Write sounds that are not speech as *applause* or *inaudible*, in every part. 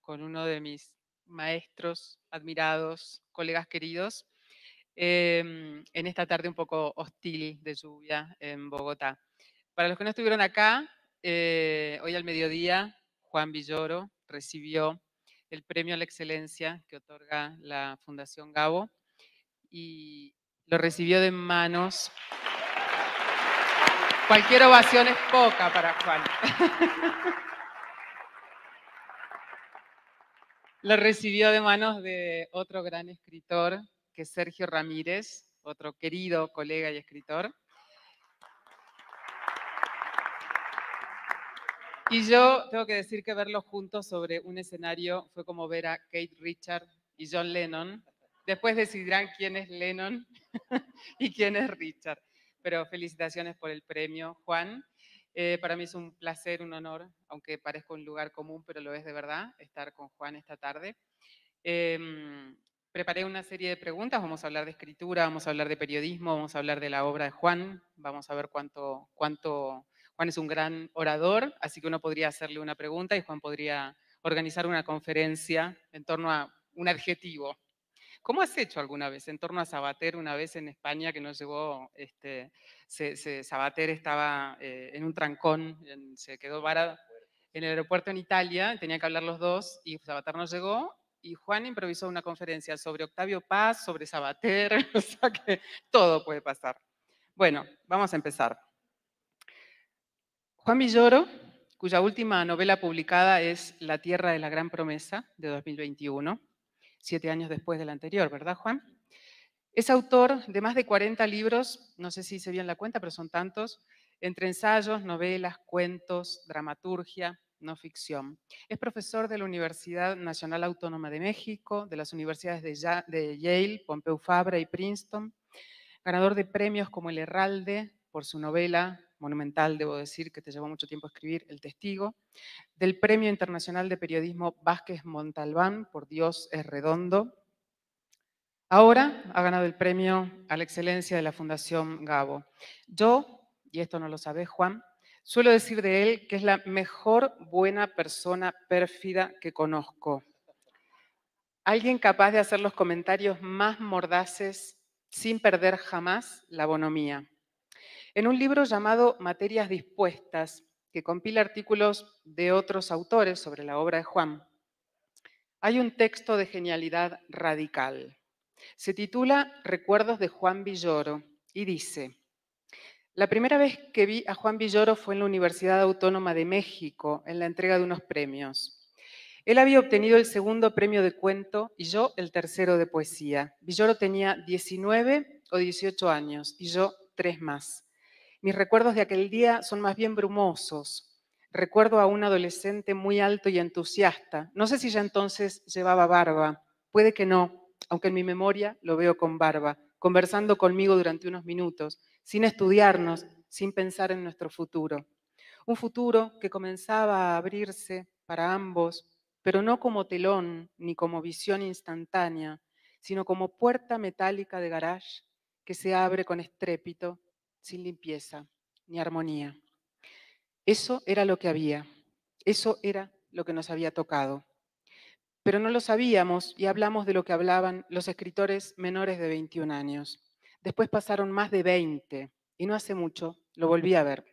con uno de mis maestros admirados, colegas queridos, em, en esta tarde un poco hostil de lluvia en Bogotá. Para los que no estuvieron acá, eh, hoy al mediodía, Juan Villoro recibió el premio a la excelencia que otorga la Fundación Gabo y lo recibió de manos. Cualquier ovación es poca para Juan. *laughs* la recibió de manos de otro gran escritor, que es Sergio Ramírez, otro querido colega y escritor. Y yo tengo que decir que verlos juntos sobre un escenario fue como ver a Kate Richard y John Lennon. Después decidirán quién es Lennon *laughs* y quién es Richard. Pero felicitaciones por el premio, Juan. Eh, para mí es un placer, un honor, aunque parezca un lugar común, pero lo es de verdad, estar con Juan esta tarde. Em, preparé una serie de preguntas, vamos a hablar de escritura, vamos a hablar de periodismo, vamos a hablar de la obra de Juan, vamos a ver cuánto Juan es un gran orador, así que uno podría hacerle una pregunta y Juan podría organizar una conferencia en torno a un adjetivo ¿Cómo has hecho alguna vez en torno a Sabater, una vez en España que no llegó, este, Sabater estaba eh, en un trancón, se quedó varado en el aeropuerto en Italia, tenía que hablar los dos y Sabater no llegó y Juan improvisó una conferencia sobre Octavio Paz, sobre Sabater, *laughs* o sea que todo puede pasar. Bueno, vamos a empezar. Juan Villoro, cuya última novela publicada es La Tierra de la Gran Promesa de 2021 siete años después del anterior, ¿verdad, Juan? Es autor de más de 40 libros, no sé si se ve en la cuenta, pero son tantos, entre ensayos, novelas, cuentos, dramaturgia, no ficción. Es profesor de la Universidad Nacional Autónoma de México, de las universidades de Yale, Pompeu Fabra y Princeton, ganador de premios como el Herralde por su novela monumental, debo decir, que te llevó mucho tiempo escribir, El Testigo, del Premio Internacional de Periodismo Vázquez Montalbán, por Dios es redondo. Ahora ha ganado el premio a la excelencia de la Fundación Gabo. Yo, y esto no lo sabes, Juan, suelo decir de él que es la mejor buena persona pérfida que conozco. Alguien capaz de hacer los comentarios más mordaces sin perder jamás la bonomía en un libro llamado Materias Dispuestas, que compila artículos de otros autores sobre la obra de Juan, hay un texto de genialidad radical. Se titula Recuerdos de Juan Villoro y dice, la primera vez que vi a Juan Villoro fue en la Universidad Autónoma de México, en la entrega de unos premios. Él había obtenido el segundo premio de cuento y yo el tercero de poesía. Villoro tenía 19 o 18 años y yo tres más. Mis recuerdos de aquel día son más bien brumosos. Recuerdo a un adolescente muy alto y entusiasta. No sé si ya entonces llevaba barba. Puede que no, aunque en mi memoria lo veo con barba, conversando conmigo durante unos minutos, sin estudiarnos, sin pensar en nuestro futuro. Un futuro que comenzaba a abrirse para ambos, pero no como telón ni como visión instantánea, sino como puerta metálica de garage que se abre con estrépito sin limpieza ni armonía. Eso era lo que había, eso era lo que nos había tocado. Pero no lo sabíamos y hablamos de lo que hablaban los escritores menores de 21 años. Después pasaron más de 20 y no hace mucho lo volví a ver.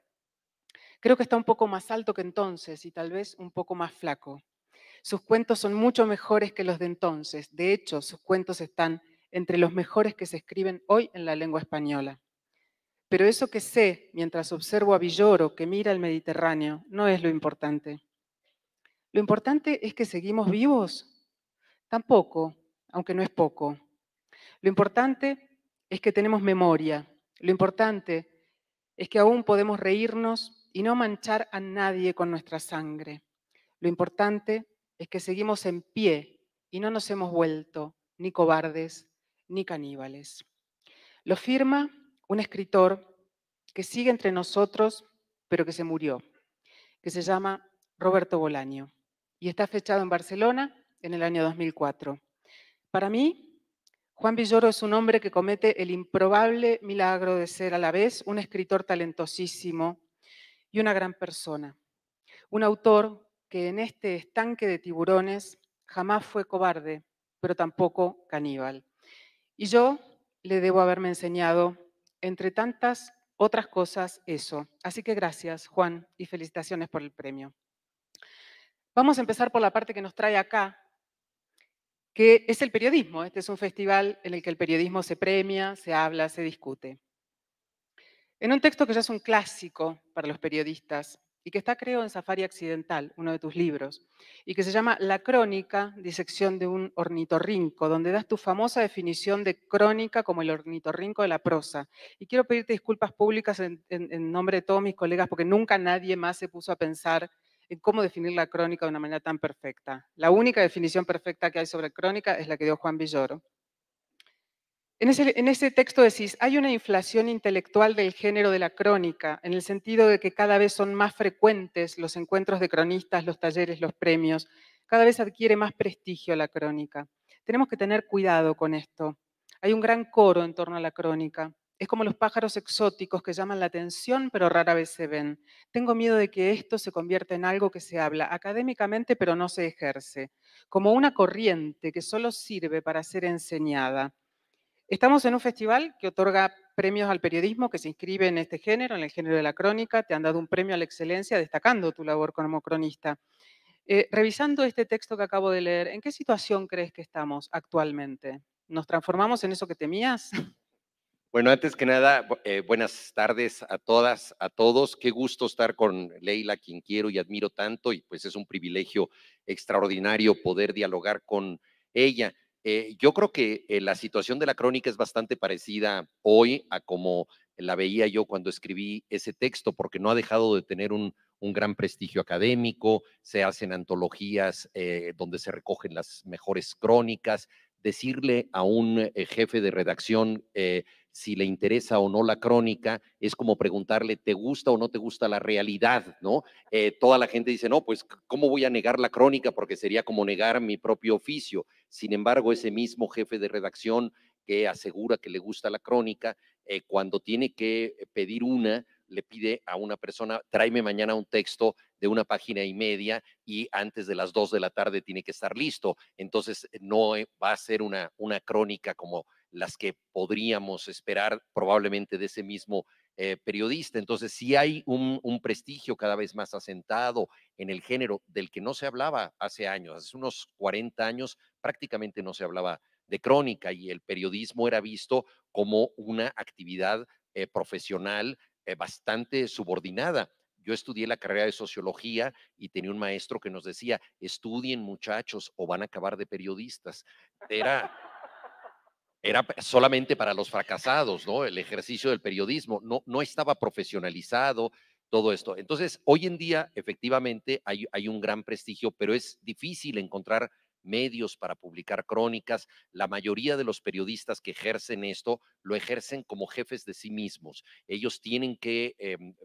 Creo que está un poco más alto que entonces y tal vez un poco más flaco. Sus cuentos son mucho mejores que los de entonces. De hecho, sus cuentos están entre los mejores que se escriben hoy en la lengua española. Pero eso que sé mientras observo a Villoro que mira el Mediterráneo no es lo importante. Lo importante es que seguimos vivos. Tampoco, aunque no es poco. Lo importante es que tenemos memoria. Lo importante es que aún podemos reírnos y no manchar a nadie con nuestra sangre. Lo importante es que seguimos en pie y no nos hemos vuelto ni cobardes ni caníbales. Lo firma un escritor que sigue entre nosotros, pero que se murió, que se llama Roberto Bolaño y está fechado en Barcelona en el año 2004. Para mí, Juan Villoro es un hombre que comete el improbable milagro de ser a la vez un escritor talentosísimo y una gran persona. Un autor que en este estanque de tiburones jamás fue cobarde, pero tampoco caníbal. Y yo le debo haberme enseñado, entre tantas otras cosas eso. Así que gracias, Juan, y felicitaciones por el premio. Vamos a empezar por la parte que nos trae acá, que es el periodismo. Este es un festival en el que el periodismo se premia, se habla, se discute. En un texto que ya es un clásico para los periodistas, y que está creo en Safari Accidental, uno de tus libros, y que se llama La crónica, disección de un ornitorrinco, donde das tu famosa definición de crónica como el ornitorrinco de la prosa. Y quiero pedirte disculpas públicas en, en nombre de todos mis colegas, porque nunca nadie más se puso a pensar en cómo definir la crónica de una manera tan perfecta. La única definición perfecta que hay sobre crónica es la que dio Juan Villoro. En ese, texto decís, hay una inflación intelectual del género de la crónica, en el sentido de que cada vez son más frecuentes los encuentros de cronistas, los talleres, los premios, cada vez adquiere más prestigio la crónica. Tenemos que tener cuidado con esto. Hay un gran coro en torno a la crónica. Es como los pájaros exóticos que llaman la atención pero rara vez se ven. Tengo miedo de que esto se convierta en algo que se habla académicamente pero no se ejerce, como una corriente que solo sirve para ser enseñada Estamos en un festival que otorga premios al periodismo que se inscribe en este género, en el género de la crónica. Te han dado un premio a la excelencia destacando tu labor como cronista. Eh, revisando este texto que acabo de leer, ¿en qué situación crees que estamos actualmente? ¿Nos transformamos en eso que temías? Bueno, antes que nada, eh, buenas tardes a todas, a todos. Qué gusto estar con Leila, quien quiero y admiro tanto, y pues es un privilegio extraordinario poder dialogar con ella. Eh, yo creo que eh, la situación de la crónica es bastante parecida hoy a como la veía yo cuando escribí ese texto, porque no ha dejado de tener un, gran prestigio académico, se hacen antologías eh, donde se recogen las mejores crónicas. Decirle a un jefe de redacción si le interesa o no la crónica, es como preguntarle, ¿te gusta o no te gusta la realidad? ¿no? Eh, toda la gente dice, no, pues, ¿cómo voy a negar la crónica? Porque sería como negar mi propio oficio. Sin embargo, ese mismo jefe de redacción que asegura que le gusta la crónica, eh, cuando tiene que eh, pedir una, le pide a una persona, tráeme mañana un texto de una página y media y antes de las dos de la tarde tiene que estar listo. Entonces no va a ser una, una crónica como las que podríamos esperar probablemente de ese mismo eh, periodista. Entonces, si hay un, prestigio cada vez más asentado en el género del que no se hablaba hace años, hace unos 40 años prácticamente no se hablaba de crónica y el periodismo era visto como una actividad eh, profesional eh, bastante subordinada. Yo estudié la carrera de sociología y tenía un maestro que nos decía, estudien muchachos o van a acabar de periodistas. Era era solamente para los fracasados, ¿no? El ejercicio del periodismo no, no estaba profesionalizado, todo esto. Entonces, hoy en día, efectivamente, hay, hay un gran prestigio, pero es difícil encontrar medios para publicar crónicas. La mayoría de los periodistas que ejercen esto lo ejercen como jefes de sí mismos. Ellos tienen que em,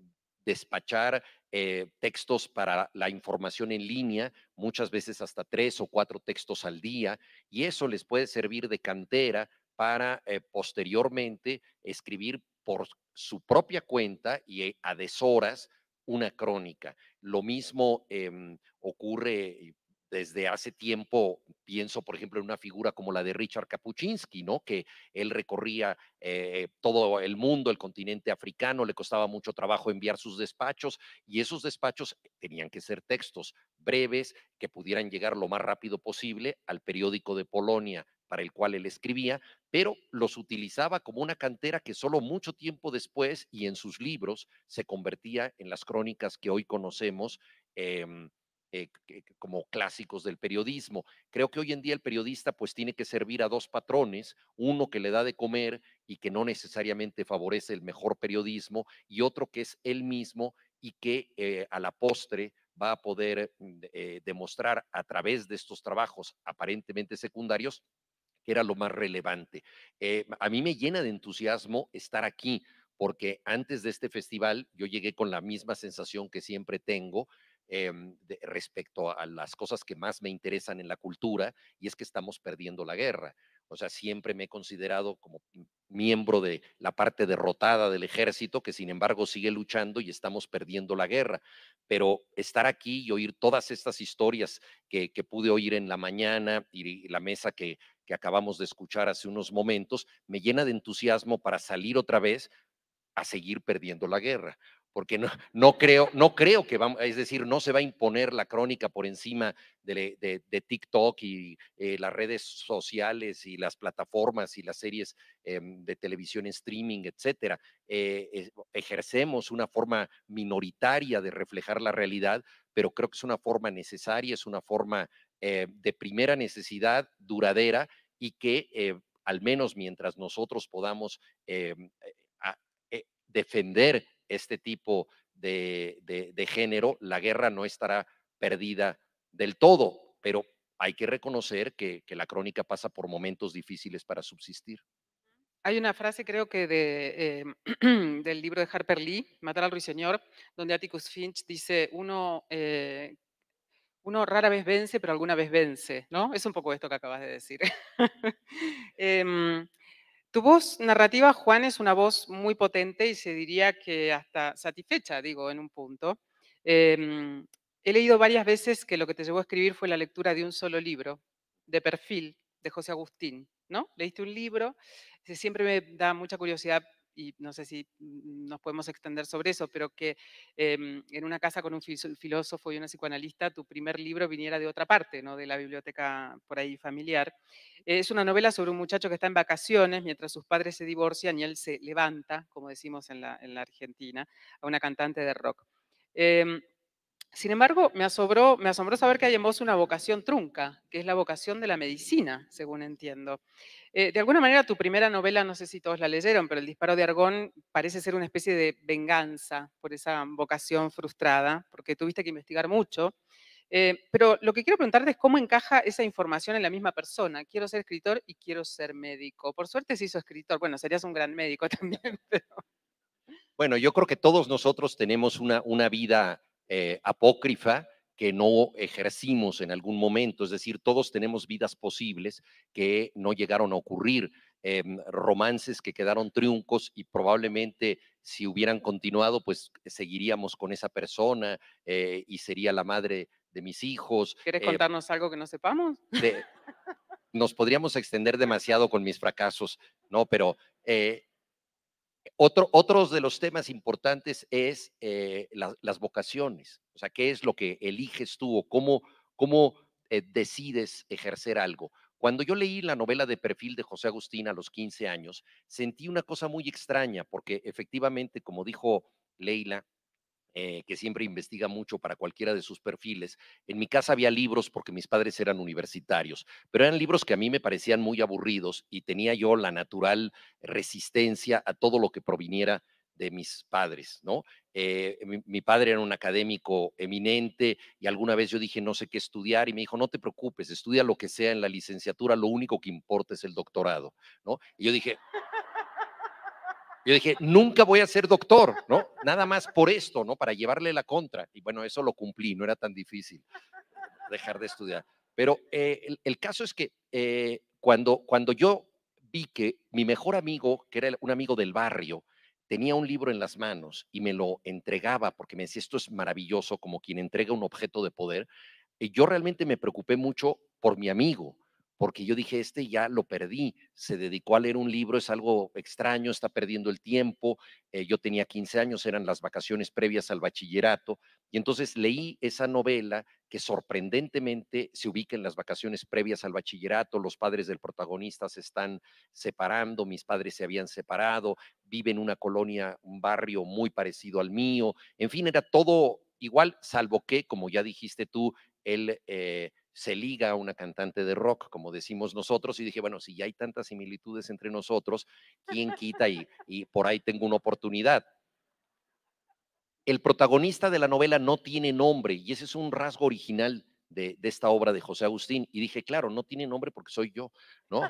despachar eh, textos para la información en línea, muchas veces hasta tres o cuatro textos al día, y eso les puede servir de cantera para eh, posteriormente escribir por su propia cuenta y eh, a deshoras una crónica. Lo mismo em, ocurre desde hace tiempo, pienso por ejemplo en una figura como la de Richard Kapuczynski, ¿no? Que él recorría eh, todo el mundo, el continente africano, le costaba mucho trabajo enviar sus despachos y esos despachos tenían que ser textos breves que pudieran llegar lo más rápido posible al periódico de Polonia, para el cual él escribía, pero los utilizaba como una cantera que solo mucho tiempo después y en sus libros se convertía en las crónicas que hoy conocemos. Em, eh, como clásicos del periodismo. Creo que hoy en día el periodista pues tiene que servir a dos patrones, uno que le da de comer y que no necesariamente favorece el mejor periodismo y otro que es él mismo y que eh, a la postre va a poder mm, eh, demostrar a través de estos trabajos aparentemente secundarios era lo más relevante. Eh, a mí me llena de entusiasmo estar aquí, porque antes de este festival yo llegué con la misma sensación que siempre tengo, em, respecto a las cosas que más me interesan en la cultura, y es que estamos perdiendo la guerra. O sea, siempre me he considerado como miembro de la parte derrotada del ejército, que sin embargo sigue luchando y estamos perdiendo la guerra. Pero estar aquí y oír todas estas historias que, que pude oír en la mañana y la mesa que, que acabamos de escuchar hace unos momentos, me llena de entusiasmo para salir otra vez a seguir perdiendo la guerra porque no, no, creo, no creo que vamos, es decir, no se va a imponer la crónica por encima de, TikTok y eh, las redes sociales y las plataformas y las series em, de televisión streaming, etcétera. Eh, ejercemos una forma minoritaria de reflejar la realidad, pero creo que es una forma necesaria, es una forma eh, de primera necesidad, duradera y que eh, al menos mientras nosotros podamos eh, mm, defender este tipo de, género, la guerra no estará perdida del todo, pero hay que reconocer que, la crónica pasa por momentos difíciles para subsistir. Hay una frase, creo que de, em, *clears throat* del libro de Harper Lee, Matar al Ruiseñor, donde Atticus Finch dice: Uno uno rara vez vence, pero alguna vez vence, ¿no? Es un poco esto que acabas de decir. *laughs* Em, tu voz narrativa, Juan, es una voz muy potente y se diría que hasta satisfecha, digo, en un punto. Em, he leído varias veces que lo que te llevó a escribir fue la lectura de un solo libro, de perfil, de José Agustín, ¿no? Leíste un libro, siempre me da mucha curiosidad y no sé si nos podemos extender sobre eso, pero que em, en una casa con un filósofo y una psicoanalista tu primer libro viniera de otra parte, ¿no? de la biblioteca por ahí familiar. Es una novela sobre un muchacho que está en vacaciones mientras sus padres se divorcian y él se levanta, como decimos en la, en la Argentina, a una cantante de rock. Em, sin embargo, me asombró, saber que hay en vos una vocación trunca, que es la vocación de la medicina, según entiendo. Eh, de alguna manera, tu primera novela, no sé si todos la leyeron, pero El disparo de Argón parece ser una especie de venganza por esa vocación frustrada, porque tuviste que investigar mucho. Eh, pero lo que quiero preguntarte es cómo encaja esa información en la misma persona. Quiero ser escritor y quiero ser médico. Por suerte se hizo escritor. Bueno, serías un gran médico *laughs* también. Bueno, yo creo que todos nosotros tenemos una vida eh, apócrifa que no ejercimos en algún momento, es decir, todos tenemos vidas posibles que no llegaron a ocurrir, eh, romances que quedaron triuncos y probablemente si hubieran continuado, pues seguiríamos con esa persona eh, y sería la madre de mis hijos. ¿Quieres contarnos algo que no sepamos? nos podríamos extender demasiado con mis fracasos, ¿no? Pero otro, otros de los temas importantes es eh, las vocaciones, o sea, qué es lo que eliges tú o cómo, eh, decides ejercer algo. Cuando yo leí la novela de perfil de José Agustín a los 15 años, sentí una cosa muy extraña, porque efectivamente, como dijo Leila, eh, que siempre investiga mucho para cualquiera de sus perfiles. En mi casa había libros porque mis padres eran universitarios, pero eran libros que a mí me parecían muy aburridos y tenía yo la natural resistencia a todo lo que proviniera de mis padres, ¿no? Eh, mi, padre era un académico eminente y alguna vez yo dije no sé qué estudiar y me dijo no te preocupes, estudia lo que sea en la licenciatura, lo único que importa es el doctorado, ¿no? Y yo dije, yo dije, nunca voy a ser doctor, ¿no? Nada más por esto, ¿no? Para llevarle la contra. Y bueno, eso lo cumplí, no era tan difícil dejar de estudiar. Pero eh, el, caso es que eh, cuando, cuando yo vi que mi mejor amigo, que era un amigo del barrio, tenía un libro en las manos y me lo entregaba porque me decía, esto es maravilloso, como quien entrega un objeto de poder, eh, yo realmente me preocupé mucho por mi amigo porque yo dije, este ya lo perdí, se dedicó a leer un libro, es algo extraño, está perdiendo el tiempo, eh, yo tenía 15 años, eran las vacaciones previas al bachillerato, y entonces leí esa novela que sorprendentemente se ubica en las vacaciones previas al bachillerato, los padres del protagonista se están separando, mis padres se habían separado, vive en una colonia, un barrio muy parecido al mío, en fin, era todo igual, salvo que, como ya dijiste tú, él... Eh, se liga a una cantante de rock, como decimos nosotros, y dije, bueno, si ya hay tantas similitudes entre nosotros, ¿quién quita? Y, y por ahí tengo una oportunidad. El protagonista de la novela no tiene nombre, y ese es un rasgo original de, esta obra de José Agustín. Y dije, claro, no tiene nombre porque soy yo, ¿no?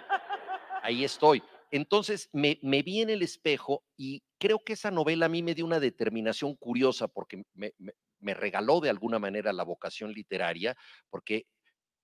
Ahí estoy. Entonces me, vi en el espejo y creo que esa novela a mí me dio una determinación curiosa porque me regaló de alguna manera la vocación literaria, porque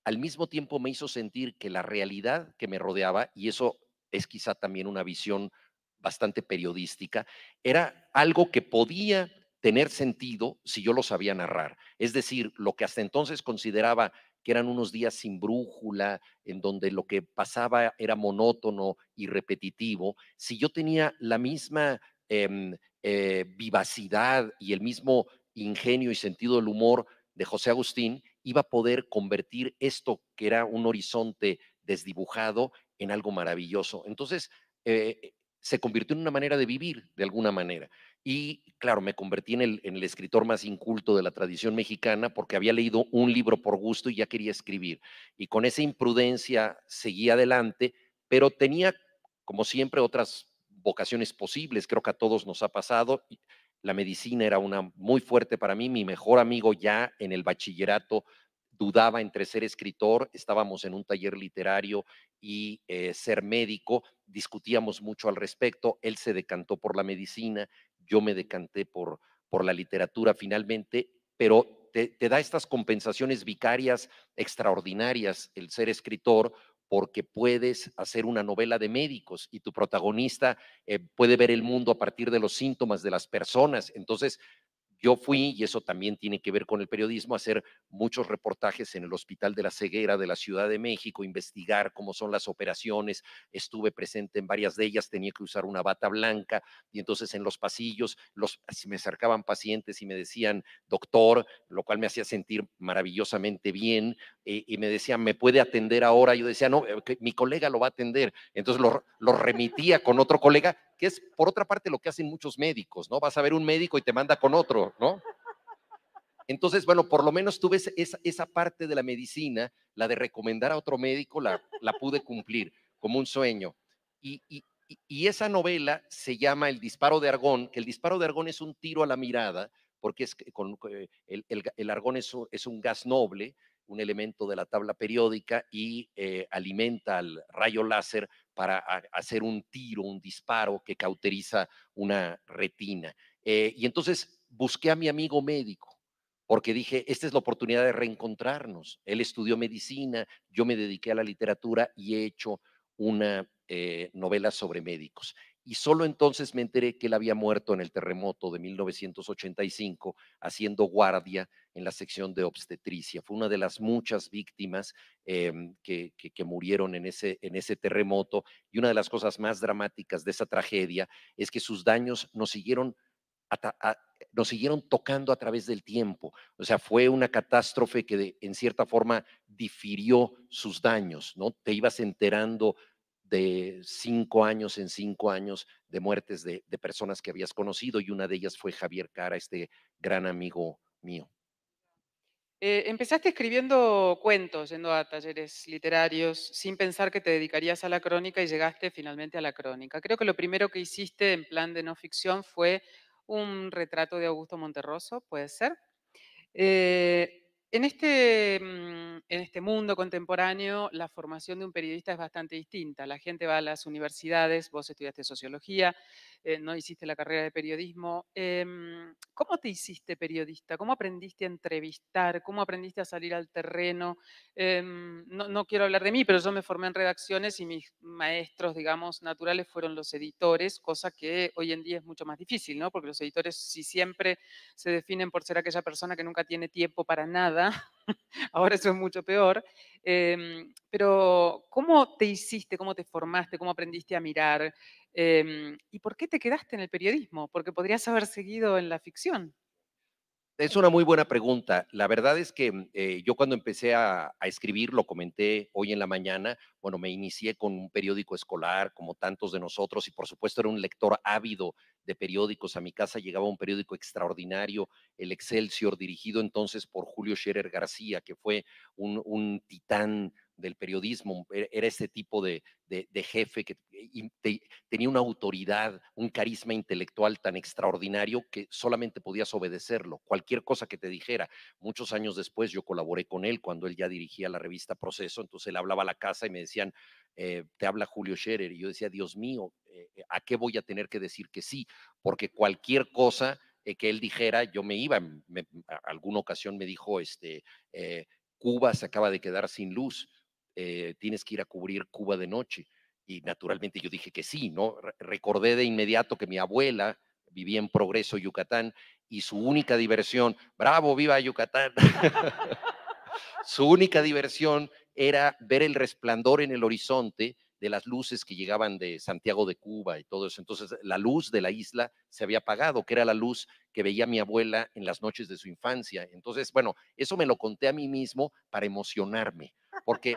al mismo tiempo me hizo sentir que la realidad que me rodeaba, y eso es quizá también una visión bastante periodística, era algo que podía tener sentido si yo lo sabía narrar. Es decir, lo que hasta entonces consideraba que eran unos días sin brújula, en donde lo que pasaba era monótono y repetitivo, si yo tenía la misma em, eh, vivacidad y el mismo ingenio y sentido del humor de José Agustín, iba a poder convertir esto que era un horizonte desdibujado en algo maravilloso. Entonces, eh, eh, se convirtió en una manera de vivir, de alguna manera. Y claro, me convertí en el, en el, escritor más inculto de la tradición mexicana porque había leído un libro por gusto y ya quería escribir. Y con esa imprudencia seguí adelante, pero tenía, como siempre, otras vocaciones posibles. Creo que a todos nos ha pasado la medicina era una muy fuerte para mí. Mi mejor amigo ya en el bachillerato dudaba entre ser escritor, estábamos en un taller literario y eh, ser médico, discutíamos mucho al respecto, él se decantó por la medicina, yo me decanté por, por la literatura finalmente, pero te da estas compensaciones vicarias extraordinarias el ser escritor porque puedes hacer una novela de médicos y tu protagonista eh, puede ver el mundo a partir de los síntomas de las personas. Entonces, yo fui, y eso también tiene que ver con el periodismo, a hacer muchos reportajes en el Hospital de la Ceguera de la Ciudad de México, investigar cómo son las operaciones. Estuve presente en varias de ellas, tenía que usar una bata blanca y entonces en los pasillos los, me acercaban pacientes y me decían, doctor, lo cual me hacía sentir maravillosamente bien, eh, y me decían, ¿me puede atender ahora? Yo decía, no, eh, mi colega lo va a atender. Entonces lo remitía con otro colega que es por otra parte lo que hacen muchos médicos, ¿no? Vas a ver un médico y te manda con otro, ¿no? Entonces, bueno, por lo menos tú ves esa, parte de la medicina, la de recomendar a otro médico, la, la pude cumplir como un sueño. Y, esa novela se llama El disparo de Argón, que el disparo de Argón es un tiro a la mirada, porque es con, eh, el, argón es, es, un gas noble un elemento de la tabla periódica y eh, alimenta al rayo láser para hacer un tiro, un disparo que cauteriza una retina. Eh, y entonces busqué a mi amigo médico porque dije, esta es la oportunidad de reencontrarnos. Él estudió medicina, yo me dediqué a la literatura y he hecho una eh, novela sobre médicos y solo entonces me enteré que él había muerto en el terremoto de 1985 haciendo guardia en la sección de obstetricia. Fue una de las muchas víctimas em, que, que, murieron en ese, en ese terremoto y una de las cosas más dramáticas de esa tragedia es que sus daños nos siguieron siguieron tocando a través del tiempo. O sea, fue una catástrofe que en cierta forma difirió sus daños, ¿no? Te ibas enterando de cinco años en cinco años de muertes de, personas que habías conocido y una de ellas fue Javier Cara, este gran amigo mío. Eh, empezaste escribiendo cuentos, yendo a talleres literarios, sin pensar que te dedicarías a la crónica y llegaste finalmente a la crónica. Creo que lo primero que hiciste en plan de no ficción fue un retrato de Augusto Monterroso, ¿puede ser? Eh, este, mm, en este, mundo contemporáneo, la formación de un periodista es bastante distinta. La gente va a las universidades, vos estudiaste sociología, eh, no hiciste la carrera de periodismo. Em, ¿Cómo te hiciste periodista? ¿Cómo aprendiste a entrevistar? ¿Cómo aprendiste a salir al terreno? Em, no, no, quiero hablar de mí, pero yo me formé en redacciones y mis maestros, digamos, naturales fueron los editores, cosa que hoy en día es mucho más difícil, ¿no? Porque los editores, si siempre se definen por ser aquella persona que nunca tiene tiempo para nada, *laughs* ahora eso es mucho peor, em, pero ¿cómo te hiciste, cómo te formaste, cómo aprendiste a mirar? Em, ¿Y por qué te quedaste en el periodismo? Porque podrías haber seguido en la ficción. Es una muy buena pregunta. La verdad es que mm, eh, yo cuando empecé a, escribir, lo comenté hoy en la mañana, bueno, me inicié con un periódico escolar, como tantos de nosotros, y por supuesto era un lector ávido de periódicos. A mi casa llegaba un periódico extraordinario, el Excelsior, dirigido entonces por Julio Scherer García, que fue un, un titán del periodismo, e-, era ese tipo de, jefe que tenía una autoridad, un carisma intelectual tan extraordinario que solamente podías obedecerlo, cualquier cosa que te dijera. Muchos años después yo colaboré con él cuando él ya dirigía la revista Proceso, entonces él hablaba a la casa y me decían, eh, te habla Julio Scherer, y yo decía, Dios mío, eh, eh, ¿a qué voy a tener que decir que sí? Porque cualquier cosa que él dijera, yo me iba. en alguna ocasión me dijo, este, Cuba se acaba de quedar sin luz. Eh, tienes que ir a cubrir Cuba de noche. Y naturalmente yo dije que sí, ¿no? recordé de inmediato que mi abuela vivía en Progreso, Yucatán, y su única diversión, bravo, viva Yucatán, *laughs* su única diversión era ver el resplandor en el horizonte de las luces que llegaban de Santiago de Cuba y todo eso. Entonces, la luz de la isla se había apagado, que era la luz que veía mi abuela en las noches de su infancia. Entonces, bueno, eso me lo conté a mí mismo para emocionarme porque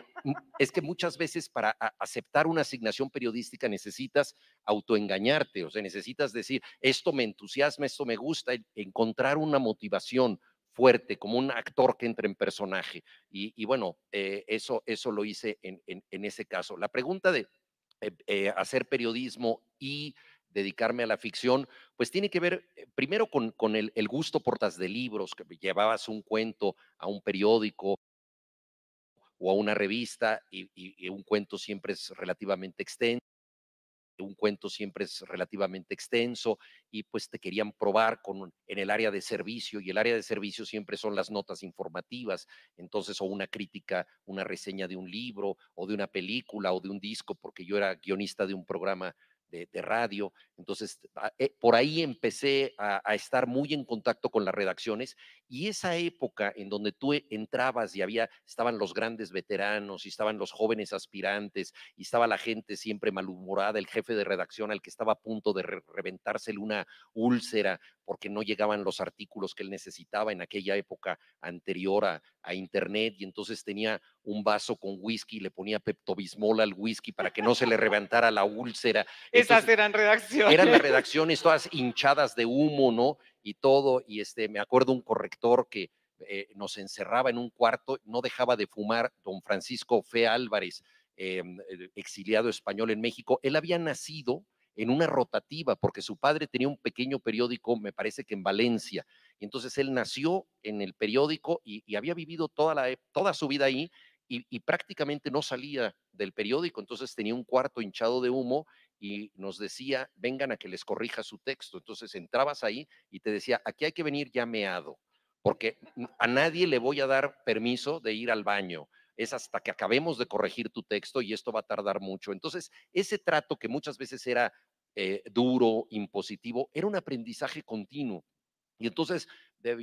es que muchas veces para aceptar una asignación periodística necesitas autoengañarte, o sea, necesitas decir, esto me entusiasma, esto me gusta, encontrar una motivación fuerte, como un actor que entra en personaje. Y, bueno, eh, eso, eso lo hice en, ese caso. La pregunta de eh, eh, hacer periodismo y dedicarme a la ficción, pues tiene que ver primero con, el, gusto por de libros, que llevabas un cuento a un periódico, o a una revista y, un cuento siempre es relativamente extenso un cuento siempre es relativamente extenso y pues te querían probar con en el área de servicio y el área de servicio siempre son las notas informativas, entonces o una crítica, una reseña de un libro o de una película o de un disco, porque yo era guionista de un programa de, radio. Entonces, ah, eh, por ahí empecé a, estar muy en contacto con las redacciones y esa época en donde tú e, entrabas y había, estaban los grandes veteranos y estaban los jóvenes aspirantes y estaba la gente siempre malhumorada, el jefe de redacción al que estaba a punto de reventarse una úlcera porque no llegaban los artículos que él necesitaba en aquella época anterior a Internet y entonces tenía un vaso con whisky, le ponía peptobismol al whisky para que no se le *laughs* reventara la úlcera. Esas eran redacciones. Eran las redacciones todas hinchadas de humo, ¿no? Y todo, y este, me acuerdo un corrector que eh, nos encerraba en un cuarto, no dejaba de fumar, don Francisco Fe Álvarez, eh, exiliado español en México, él había nacido en una rotativa, porque su padre tenía un pequeño periódico, me parece que en Valencia. entonces él nació en el periódico y, había vivido toda, la, e, toda su vida ahí y, prácticamente no salía del periódico, entonces tenía un cuarto hinchado de humo y nos decía, vengan a que les corrija su texto. Entonces entrabas ahí y te decía, aquí hay que venir llameado porque a nadie le voy a dar permiso de ir al baño. Es hasta que acabemos de corregir tu texto y esto va a tardar mucho. Entonces, ese trato que muchas veces era eh, duro, impositivo, era un aprendizaje continuo. Y entonces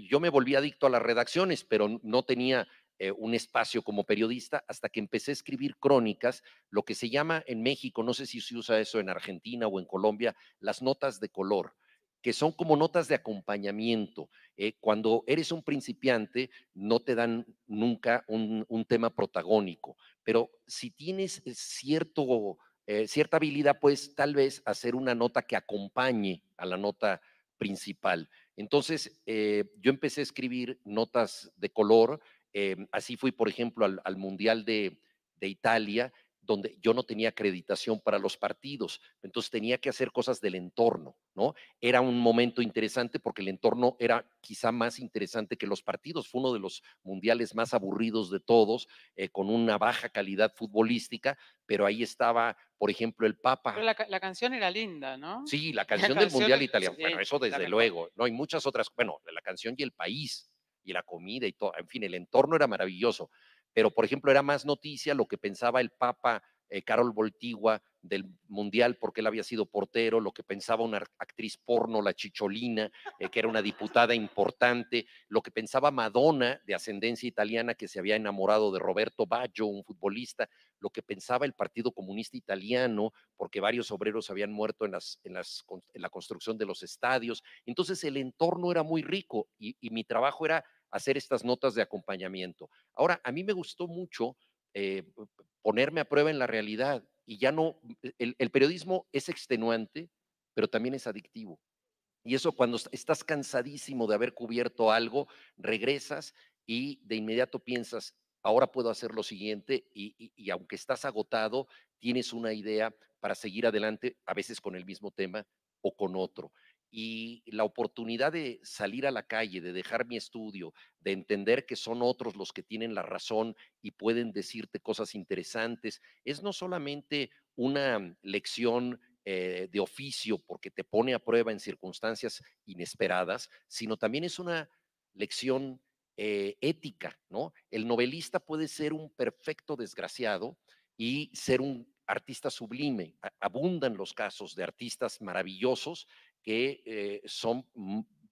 yo me volví adicto a las redacciones, pero no tenía eh, un espacio como periodista hasta que empecé a escribir crónicas, lo que se llama en México, no sé si se usa eso en Argentina o en Colombia, las notas de color que son como notas de acompañamiento. Eh, cuando eres un principiante, no te dan nunca un, tema protagónico, pero si tienes eh, cierto, cierta habilidad, pues tal vez hacer una nota que acompañe a la nota principal. Entonces, yo empecé a escribir notas de color Em, así fui, por ejemplo, al, Mundial de, Italia, donde yo no tenía acreditación para los partidos, entonces tenía que hacer cosas del entorno, ¿no? Era un momento interesante porque el entorno era quizá más interesante que los partidos, fue uno de los mundiales más aburridos de todos, eh, con una baja calidad futbolística, pero ahí estaba, por ejemplo, el Papa. la, canción era linda, ¿no? Sí, la *laughs* canción, del Mundial Italiano, bueno, eso desde luego, ¿no? hay muchas otras, bueno, la canción y el país, y la comida y todo, en fin, el entorno era maravilloso. Pero, por ejemplo, era más noticia lo que pensaba el Papa eh, Carol Voltigua del Mundial porque él había sido portero, lo que pensaba una actriz porno, la Chicholina, eh, que era una diputada importante, lo que pensaba Madonna, de ascendencia italiana, que se había enamorado de Roberto Baggio, un futbolista, lo que pensaba el Partido Comunista Italiano, porque varios obreros habían muerto en, las, en, las, la construcción de los estadios. Entonces el entorno era muy rico y, mi trabajo era hacer estas notas de acompañamiento. Ahora, a mí me gustó mucho eh, ponerme a prueba en la realidad y ya no, el, periodismo es extenuante, pero también es adictivo. Y eso cuando estás cansadísimo de haber cubierto algo, regresas y de inmediato piensas, ahora puedo hacer lo siguiente y, aunque estás agotado, tienes una idea para seguir adelante, a veces con el mismo tema o con otro y la oportunidad de salir a la calle, de dejar mi estudio, de entender que son otros los que tienen la razón y pueden decirte cosas interesantes, es no solamente una lección eh, de oficio porque te pone a prueba en circunstancias inesperadas, sino también es una lección eh, ética, ¿no? El novelista puede ser un perfecto desgraciado y ser un artista sublime. Abundan los casos de artistas maravillosos que eh, son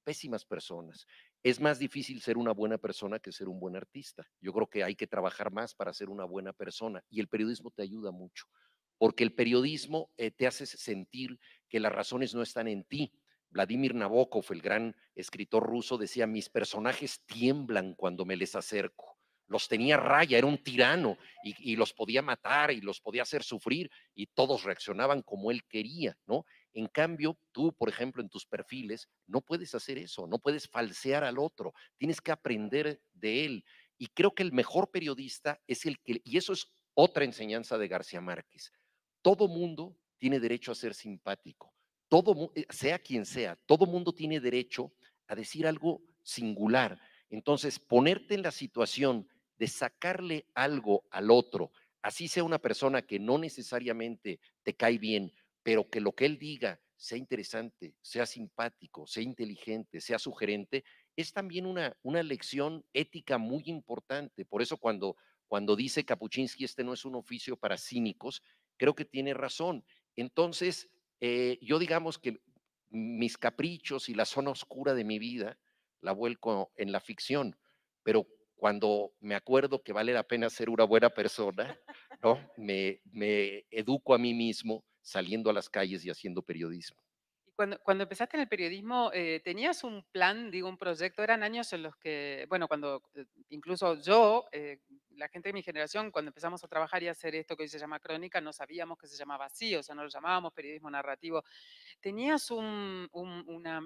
pésimas personas. Es más difícil ser una buena persona que ser un buen artista. Yo creo que hay que trabajar más para ser una buena persona y el periodismo te ayuda mucho, porque el periodismo eh, te hace sentir que las razones no están en ti, Vladimir Nabokov, el gran escritor ruso, decía, mis personajes tiemblan cuando me les acerco. Los tenía raya, era un tirano y, los podía matar y los podía hacer sufrir y todos reaccionaban como él quería, ¿no? En cambio, tú, por ejemplo, en tus perfiles, no puedes hacer eso, no puedes falsear al otro, tienes que aprender de él. Y creo que el mejor periodista es el que, y eso es otra enseñanza de García Márquez, todo mundo tiene derecho a ser simpático, todo, eh, sea quien sea, todo mundo tiene derecho a decir algo singular. Entonces, ponerte en la situación de sacarle algo al otro, así sea una persona que no necesariamente te cae bien, pero que lo que él diga sea interesante, sea simpático, sea inteligente, sea sugerente, es también una, una lección ética muy importante. Por eso cuando, cuando dice Kapuczynski, este no es un oficio para cínicos, creo que tiene razón. Entonces, eh, yo digamos que mis caprichos y la zona oscura de mi vida la vuelco en la ficción, pero cuando me acuerdo que vale la pena ser una buena persona, ¿no? me, me educo a mí mismo saliendo a las calles y haciendo periodismo. Cuando, cuando, empezaste en el periodismo, eh, ¿tenías un plan, digo, un proyecto? Eran años en los que, bueno, cuando eh, incluso yo, eh, la gente de mi generación, cuando empezamos a trabajar y a hacer esto que hoy se llama crónica, no sabíamos que se llamaba así, o sea, no lo llamábamos periodismo narrativo. ¿Tenías una,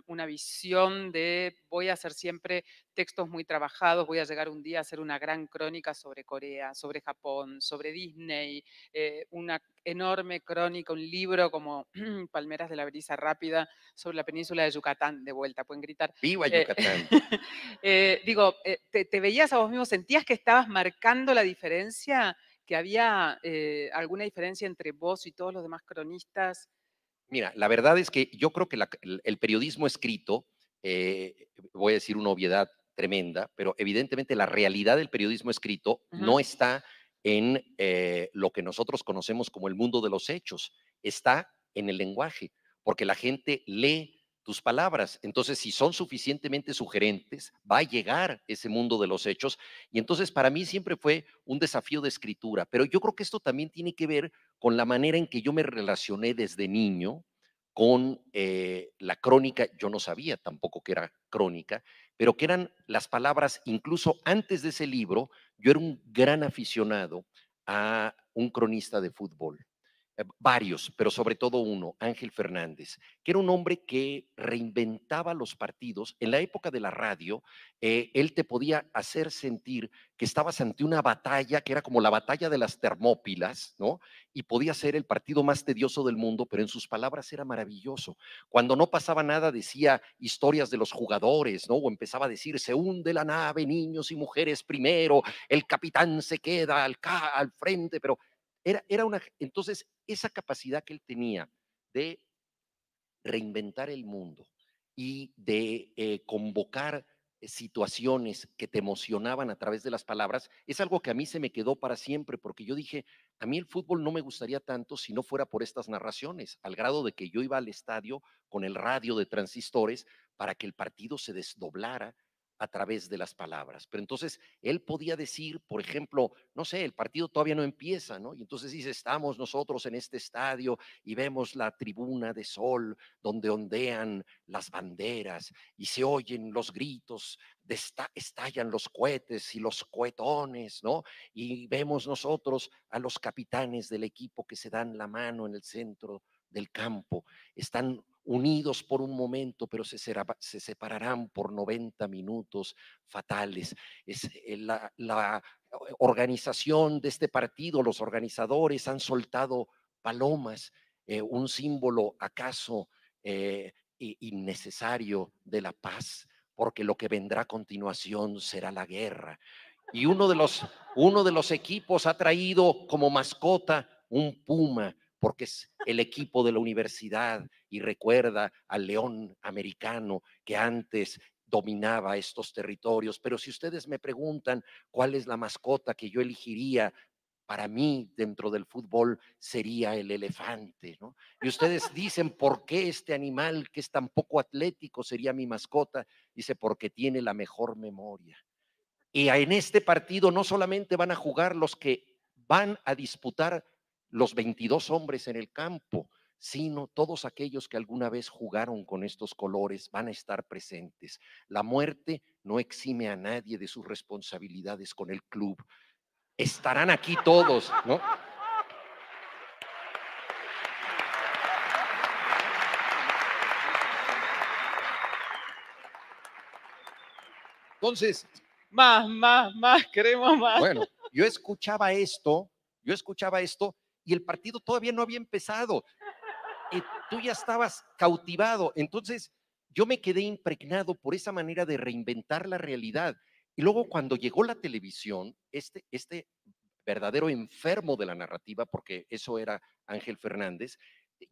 una, visión de voy a hacer siempre textos muy trabajados. Voy a llegar un día a hacer una gran crónica sobre Corea, sobre Japón, sobre Disney, eh, una enorme crónica, un libro como *clears throat* Palmeras de la Brisa Rápida sobre la península de Yucatán, de vuelta, pueden gritar. ¡Viva eh, Yucatán! *laughs* Eh, digo, te, veías a vos mismo, sentías que estabas marcando la diferencia, que había alguna diferencia entre vos y todos los demás cronistas. Mira, la verdad es que yo creo que el, periodismo escrito, voy a decir una obviedad, tremenda, pero evidentemente la realidad del periodismo escrito no está en eh, lo que nosotros conocemos como el mundo de los hechos, está en el lenguaje, porque la gente lee tus palabras. Entonces, si son suficientemente sugerentes, va a llegar ese mundo de los hechos. Y entonces, para mí siempre fue un desafío de escritura, pero yo creo que esto también tiene que ver con la manera en que yo me relacioné desde niño con eh, la crónica. Yo no sabía tampoco que era crónica pero que eran las palabras, incluso antes de ese libro, yo era un gran aficionado a un cronista de fútbol, eh, varios, pero sobre todo uno, Ángel Fernández, que era un hombre que reinventaba los partidos. En la época de la radio, eh, él te podía hacer sentir que estabas ante una batalla que era como la batalla de las termópilas, ¿no? Y podía ser el partido más tedioso del mundo, pero en sus palabras era maravilloso. Cuando no pasaba nada decía historias de los jugadores, ¿no? O empezaba a decir, se hunde la nave, niños y mujeres primero, el capitán se queda al, al frente, pero era, una, entonces, esa capacidad que él tenía de reinventar el mundo y de eh, convocar situaciones que te emocionaban a través de las palabras, es algo que a mí se me quedó para siempre, porque yo dije, a mí el fútbol no me gustaría tanto si no fuera por estas narraciones, al grado de que yo iba al estadio con el radio de transistores para que el partido se desdoblara a través de las palabras. Pero entonces él podía decir, por ejemplo, no sé, el partido todavía no empieza, ¿no? Y entonces dice, estamos nosotros en este estadio y vemos la tribuna de sol donde ondean las banderas y se oyen los gritos, estallan los cohetes y los cohetones, ¿no? Y vemos nosotros a los capitanes del equipo que se dan la mano en el centro del campo, están unidos por un momento, pero se, separarán por 90 minutos fatales. Es eh, la, eh, organización de este partido, los organizadores han soltado palomas, eh, un símbolo acaso innecesario de la paz, porque lo que vendrá a continuación será la guerra. Y uno de los equipos ha traído como mascota un puma porque es el equipo de la universidad y recuerda al león americano que antes dominaba estos territorios. Pero si ustedes me preguntan cuál es la mascota que yo elegiría para mí dentro del fútbol sería el elefante, Y ustedes dicen, ¿por qué este animal que es tan poco atlético sería mi mascota? Dice, porque tiene la mejor memoria. Y en este partido no solamente van a jugar los que van a disputar los 22 hombres en el campo, sino todos aquellos que alguna vez jugaron con estos colores van a estar presentes. La muerte no exime a nadie de sus responsabilidades con el club. Estarán aquí todos, ¿no? Entonces, más, más, más, queremos más. Bueno, yo escuchaba esto, yo escuchaba esto y el partido todavía no había empezado. Y eh, tú ya estabas cautivado. Entonces, yo me quedé impregnado por esa manera de reinventar la realidad. Y luego cuando llegó la televisión, este, este verdadero enfermo de la narrativa, porque eso era Ángel Fernández,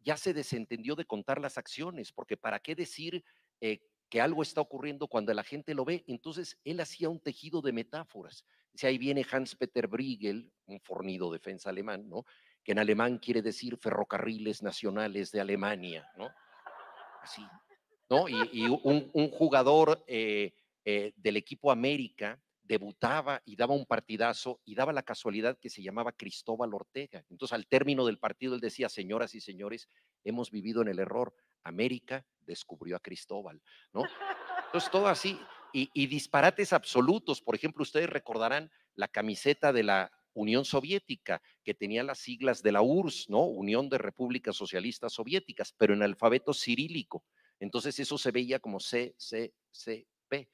ya se desentendió de contar las acciones, porque ¿para qué decir eh, que algo está ocurriendo cuando la gente lo ve? Entonces él hacía un tejido de metáforas. Si ahí viene Hans-Peter Briegel, un fornido defensa alemán, ¿no? que en alemán quiere decir ferrocarriles nacionales de Alemania, ¿no? Así, ¿no? Y, un, jugador eh, eh, del equipo América debutaba y daba un partidazo y daba la casualidad que se llamaba Cristóbal Ortega. Entonces, al término del partido, él decía, señoras y señores, hemos vivido en el error. América descubrió a Cristóbal, ¿no? Entonces, todo así. y disparates absolutos. Por ejemplo, ustedes recordarán la camiseta de la Unión Soviética, que tenía las siglas de la URSS, ¿no? Unión de Repúblicas Socialistas Soviéticas, pero en alfabeto cirílico. Entonces eso se veía como CCCP.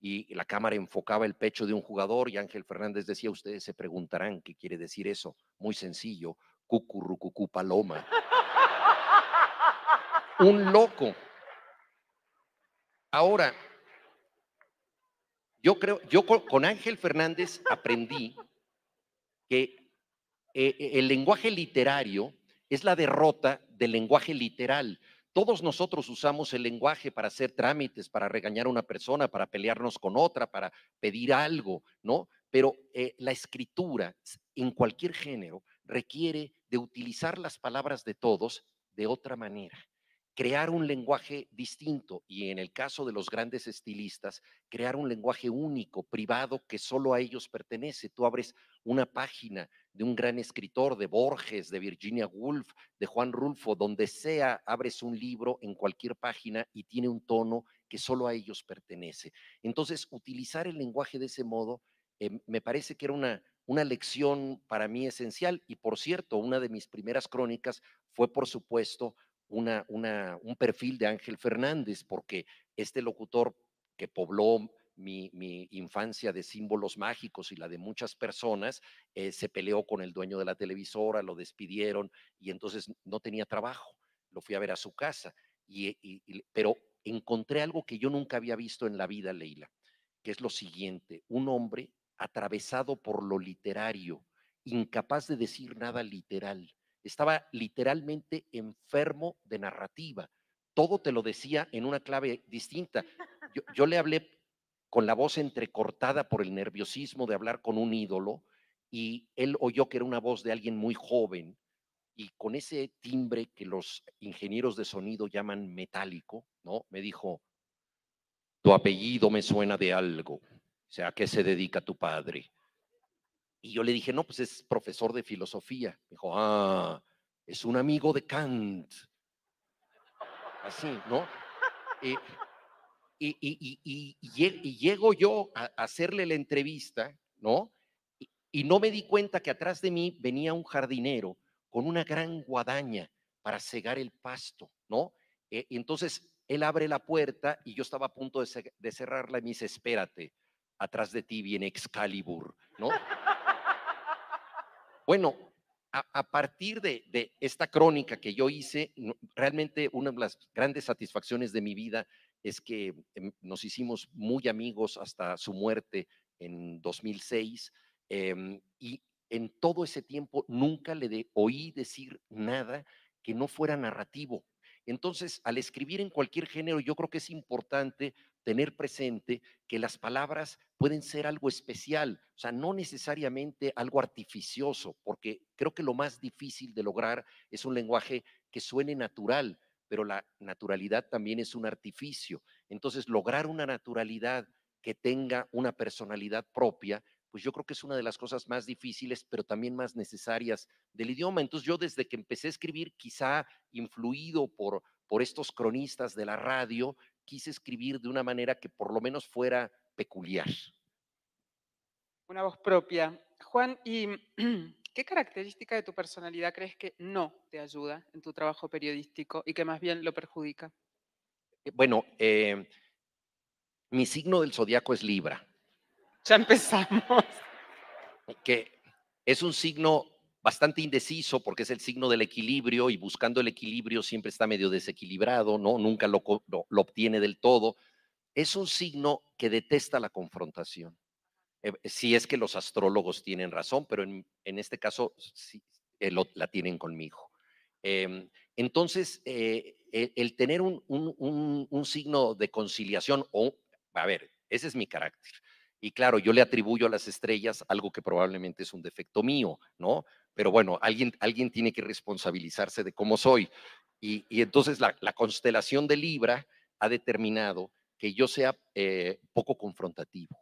Y la cámara enfocaba el pecho de un jugador y Ángel Fernández decía, ustedes se preguntarán qué quiere decir eso. Muy sencillo, cucurrucucú paloma. un loco. Ahora, yo creo, yo con Ángel Fernández aprendí que eh, e, el lenguaje literario es la derrota del lenguaje literal. Todos nosotros usamos el lenguaje para hacer trámites, para regañar a una persona, para pelearnos con otra, para pedir algo, ¿no? Pero eh, la escritura, en cualquier género, requiere de utilizar las palabras de todos de otra manera crear un lenguaje distinto y en el caso de los grandes estilistas, crear un lenguaje único, privado, que solo a ellos pertenece. Tú abres una página de un gran escritor, de Borges, de Virginia Woolf, de Juan Rulfo, donde sea, abres un libro en cualquier página y tiene un tono que solo a ellos pertenece. Entonces, utilizar el lenguaje de ese modo em, me parece que era una, una lección para mí esencial. Y por cierto, una de mis primeras crónicas fue, por supuesto, un perfil de Ángel Fernández, porque este locutor que pobló mi, infancia de símbolos mágicos y la de muchas personas, eh, se peleó con el dueño de la televisora, lo despidieron y entonces no tenía trabajo. Lo fui a ver a su casa, eh, y, pero encontré algo que yo nunca había visto en la vida, Leila, que es lo siguiente, un hombre atravesado por lo literario, incapaz de decir nada literal, estaba literalmente enfermo de narrativa. Todo te lo decía en una clave distinta. Yo, le hablé con la voz entrecortada por el nerviosismo de hablar con un ídolo y él oyó que era una voz de alguien muy joven y con ese timbre que los ingenieros de sonido llaman metálico, ¿no? Me dijo, tu apellido me suena de algo, o sea, ¿a qué se dedica tu padre? Y yo le dije, no, pues es profesor de filosofía. dijo, ah, es un amigo de Kant. Así, ¿no? Eh, y, y, llego yo a hacerle la entrevista, ¿no? Y, no me di cuenta que atrás de mí venía un jardinero con una gran guadaña para cegar el pasto, ¿no? Eh, entonces él abre la puerta y yo estaba a punto de, de cerrarla y me dice, espérate, atrás de ti viene Excalibur, ¿no? Bueno, a, partir de, esta crónica que yo hice, realmente una de las grandes satisfacciones de mi vida es que em, nos hicimos muy amigos hasta su muerte en 2006 em, y en todo ese tiempo nunca le oí decir nada que no fuera narrativo. Entonces, al escribir en cualquier género, yo creo que es importante tener presente que las palabras pueden ser algo especial, o sea, no necesariamente algo artificioso, porque creo que lo más difícil de lograr es un lenguaje que suene natural, pero la naturalidad también es un artificio. Entonces, lograr una naturalidad que tenga una personalidad propia, pues yo creo que es una de las cosas más difíciles, pero también más necesarias del idioma. Entonces, yo desde que empecé a escribir, quizá influido por, por estos cronistas de la radio, quise escribir de una manera que por lo menos fuera peculiar. Una voz propia. Juan, ¿y *clears throat* qué característica de tu personalidad crees que no te ayuda en tu trabajo periodístico y que más bien lo perjudica? Eh, bueno, em, mi signo del zodiaco es Libra. Ya empezamos. Que es un signo bastante indeciso porque es el signo del equilibrio y buscando el equilibrio siempre está medio desequilibrado, ¿no? Nunca lo, lo, obtiene del todo. Es un signo que detesta la confrontación. Eh, si es que los astrólogos tienen razón, pero en, en este caso sí, la tienen conmigo. Em, entonces, eh, e, el, tener un, un, un, un, signo de conciliación, o, a ver, ese es mi carácter. Y claro, yo le atribuyo a las estrellas algo que probablemente es un defecto mío, ¿no? pero bueno, alguien, alguien tiene que responsabilizarse de cómo soy. Y, entonces la, constelación de Libra ha determinado que yo sea eh, poco confrontativo.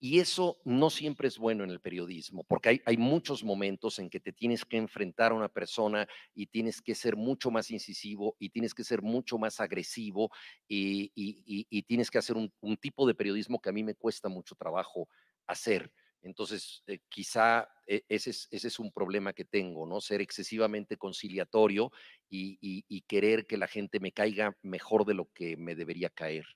Y eso no siempre es bueno en el periodismo, porque hay, muchos momentos en que te tienes que enfrentar a una persona y tienes que ser mucho más incisivo y tienes que ser mucho más agresivo y, tienes que hacer un tipo de periodismo que a mí me cuesta mucho trabajo hacer. Entonces, eh, quizá e, ese es, un problema que tengo, ¿no? Ser excesivamente conciliatorio y, querer que la gente me caiga mejor de lo que me debería caer.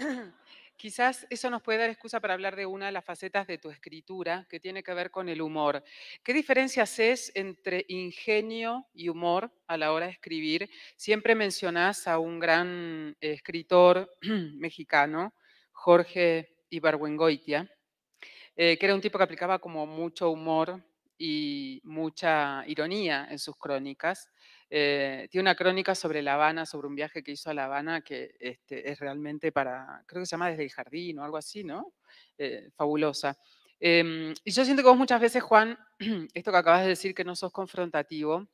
*clears throat* Quizás eso nos puede dar excusa para hablar de una de las facetas de tu escritura que tiene que ver con el humor. ¿Qué diferencias es entre ingenio y humor a la hora de escribir? Siempre mencionás a un gran eh, escritor *clears throat* mexicano, Jorge Ibargüengoitia eh, que era un tipo que aplicaba como mucho humor y mucha ironía en sus crónicas. Eh, tiene una crónica sobre La Habana, sobre un viaje que hizo a La Habana, que este, es realmente para, creo que se llama Desde el Jardín o algo así, ¿no? Eh, fabulosa. Em, y yo siento que vos muchas veces, Juan, *clears throat* esto que acabas de decir, que no sos confrontativo,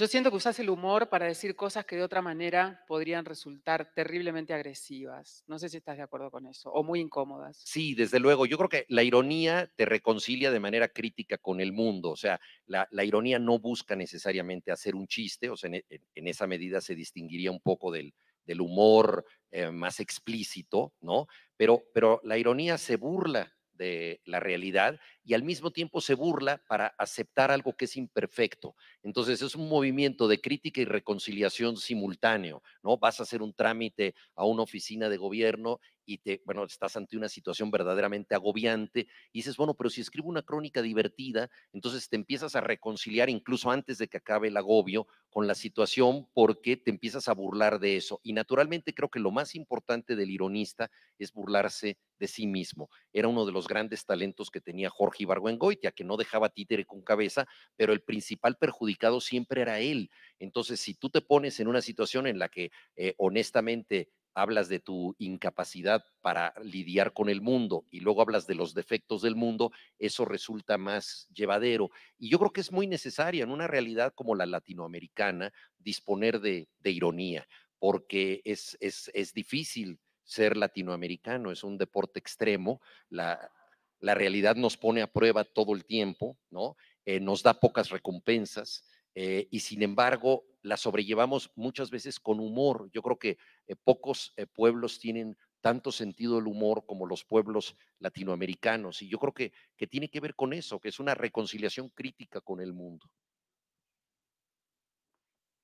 yo siento que usas el humor para decir cosas que de otra manera podrían resultar terriblemente agresivas. No sé si estás de acuerdo con eso, o muy incómodas. Sí, desde luego. Yo creo que la ironía te reconcilia de manera crítica con el mundo. O sea, la, ironía no busca necesariamente hacer un chiste, o sea, en, esa medida se distinguiría un poco del, humor eh, más explícito, ¿no? Pero, pero la ironía se burla de la realidad y al mismo tiempo se burla para aceptar algo que es imperfecto. Entonces es un movimiento de crítica y reconciliación simultáneo, ¿no? Vas a hacer un trámite a una oficina de gobierno y bueno, estás ante una situación verdaderamente agobiante y dices, bueno, pero si escribo una crónica divertida, entonces te empiezas a reconciliar incluso antes de que acabe el agobio con la situación porque te empiezas a burlar de eso. Y naturalmente creo que lo más importante del ironista es burlarse de sí mismo. Era uno de los grandes talentos que tenía Jorge Ibargüengoitia, que no dejaba títere con cabeza, pero el principal perjudicado siempre era él. Entonces, si tú te pones en una situación en la que eh, honestamente hablas de tu incapacidad para lidiar con el mundo y luego hablas de los defectos del mundo, eso resulta más llevadero. Y yo creo que es muy necesaria en una realidad como la latinoamericana disponer de, ironía, porque es, es, difícil ser latinoamericano, es un deporte extremo, la, la realidad nos pone a prueba todo el tiempo, ¿no? Eh, nos da pocas recompensas. Eh, y sin embargo, la sobrellevamos muchas veces con humor. Yo creo que eh, pocos eh, pueblos tienen tanto sentido del humor como los pueblos latinoamericanos. Y yo creo que, que tiene que ver con eso, que es una reconciliación crítica con el mundo.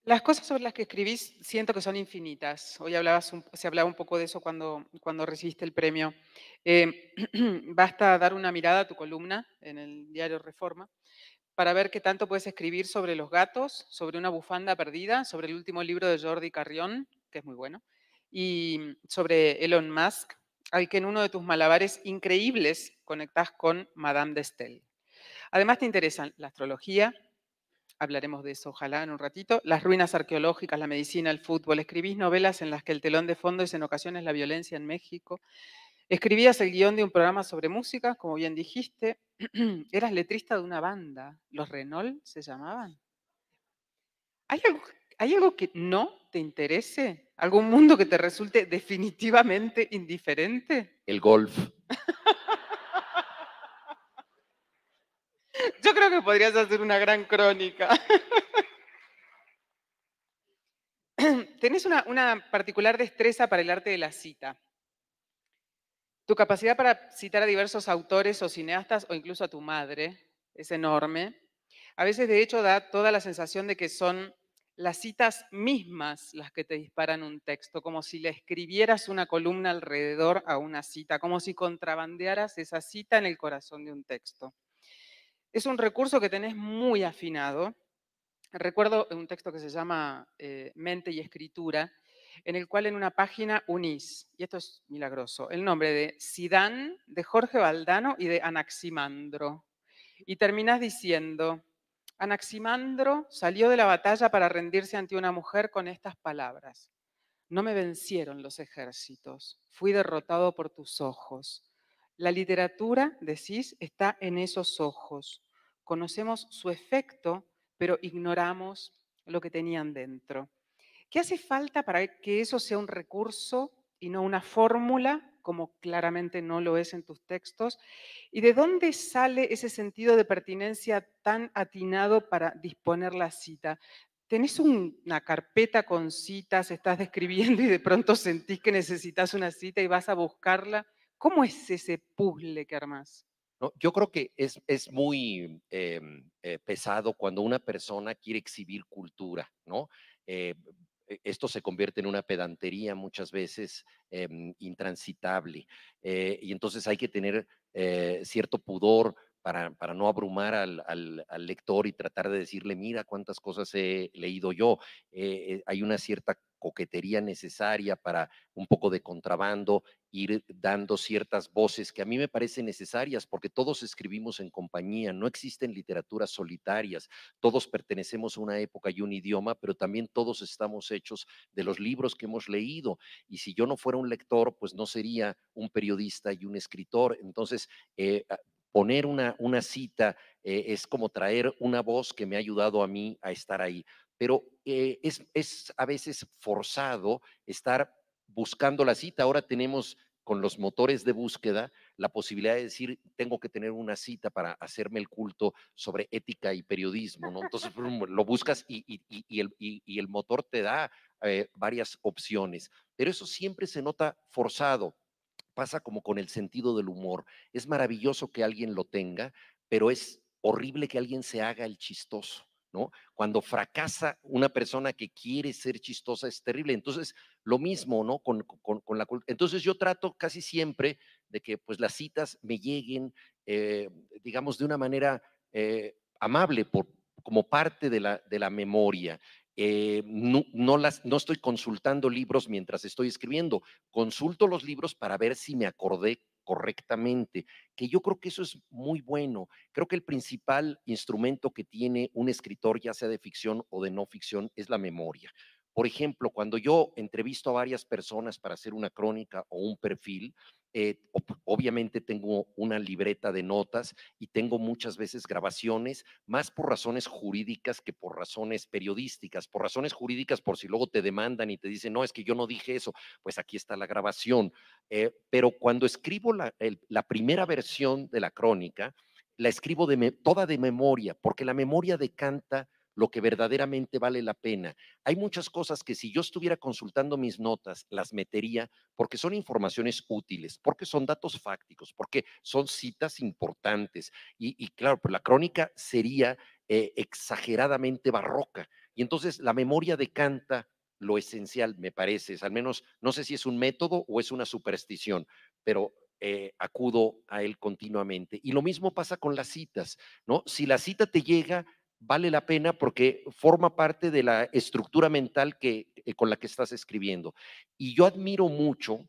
Las cosas sobre las que escribís siento que son infinitas. Hoy hablabas se hablaba un poco de eso cuando, cuando recibiste el premio. Eh, *clears throat* basta dar una mirada a tu columna en el diario Reforma para ver qué tanto puedes escribir sobre los gatos, sobre una bufanda perdida, sobre el último libro de Jordi Carrión, que es muy bueno, y mm, sobre Elon Musk, al que en uno de tus malabares increíbles conectás con Madame de Stel. Además te interesan la astrología, hablaremos de eso ojalá en un ratito, las ruinas arqueológicas, la medicina, el fútbol, escribís novelas en las que el telón de fondo es en ocasiones la violencia en México, Escribías el guión de un programa sobre música, como bien dijiste. *clears throat* Eras letrista de una banda. ¿Los Renault se llamaban? ¿Hay algo, ¿Hay algo que no te interese? ¿Algún mundo que te resulte definitivamente indiferente? El golf. *laughs* Yo creo que podrías hacer una gran crónica. *clears throat* Tenés una particular destreza para el arte de la cita. Tu capacidad para citar a diversos autores o cineastas o incluso a tu madre es enorme. A veces, de hecho, da toda la sensación de que son las citas mismas las que te disparan un texto, como si le escribieras una columna alrededor a una cita, como si contrabandearas esa cita en el corazón de un texto. Es un recurso que tenés muy afinado. Recuerdo un texto que se llama eh, Mente y Escritura, en el cual en una página unís, y esto es milagroso, el nombre de Sidán, de Jorge Valdano y de Anaximandro. Y terminás diciendo, Anaximandro salió de la batalla para rendirse ante una mujer con estas palabras. No me vencieron los ejércitos, fui derrotado por tus ojos. La literatura, decís, está en esos ojos. Conocemos su efecto, pero ignoramos lo que tenían dentro. ¿Qué hace falta para que eso sea un recurso y no una fórmula, como claramente no lo es en tus textos? ¿Y de dónde sale ese sentido de pertinencia tan atinado para disponer la cita? ¿Tenés una carpeta con citas, estás describiendo y de pronto sentís que necesitas una cita y vas a buscarla? ¿Cómo es ese puzzle que armás? yo creo que es, muy em, eh, pesado cuando una persona quiere exhibir cultura, ¿no? Eh, eh, esto se convierte en una pedantería muchas veces em, intransitable. Eh, y entonces hay que tener eh, cierto pudor para, no abrumar al, lector y tratar de decirle, mira cuántas cosas he leído yo. Eh, eh, hay una cierta coquetería necesaria para un poco de contrabando, ir dando ciertas voces que a mí me parecen necesarias porque todos escribimos en compañía, no existen literaturas solitarias, todos pertenecemos a una época y un idioma, pero también todos estamos hechos de los libros que hemos leído. Y si yo no fuera un lector, pues no sería un periodista y un escritor. Entonces, eh, ah, poner una, cita eh, es como traer una voz que me ha ayudado a mí a estar ahí. Pero eh, es, a veces forzado estar buscando la cita. Ahora tenemos con los motores de búsqueda la posibilidad de decir, tengo que tener una cita para hacerme el culto sobre ética y periodismo, Entonces *laughs* mm, lo buscas y, el, motor te da eh, varias opciones, pero eso siempre se nota forzado pasa como con el sentido del humor. Es maravilloso que alguien lo tenga, pero es horrible que alguien se haga el chistoso. ¿no? Cuando fracasa una persona que quiere ser chistosa es terrible. Entonces, lo mismo, ¿no? Con, con, con la Entonces, yo trato casi siempre de que pues, las citas me lleguen, eh, digamos, de una manera eh, amable, por, como parte de la, de la memoria. Eh, no, las, no estoy consultando libros mientras estoy escribiendo, consulto los libros para ver si me acordé correctamente, que yo creo que eso es muy bueno. Creo que el principal instrumento que tiene un escritor, ya sea de ficción o de no ficción, es la memoria. Por ejemplo, cuando yo entrevisto a varias personas para hacer una crónica o un perfil, eh, obviamente tengo una libreta de notas y tengo muchas veces grabaciones, más por razones jurídicas que por razones periodísticas. Por razones jurídicas, por si luego te demandan y te dicen, no, es que yo no dije eso, pues aquí está la grabación. Eh, pero cuando escribo la, primera versión de la crónica, la escribo toda de memoria, porque la memoria decanta lo que verdaderamente vale la pena. Hay muchas cosas que si yo estuviera consultando mis notas, las metería porque son informaciones útiles, porque son datos fácticos, porque son citas importantes. Y, claro, pues, la crónica sería eh, exageradamente barroca. Y entonces la memoria decanta lo esencial, me parece. Es, al menos, no sé si es un método o es una superstición, pero eh, acudo a él continuamente. Y lo mismo pasa con las citas, ¿no? Si la cita te llega vale la pena porque forma parte de la estructura mental que, eh, con la que estás escribiendo. Y yo admiro mucho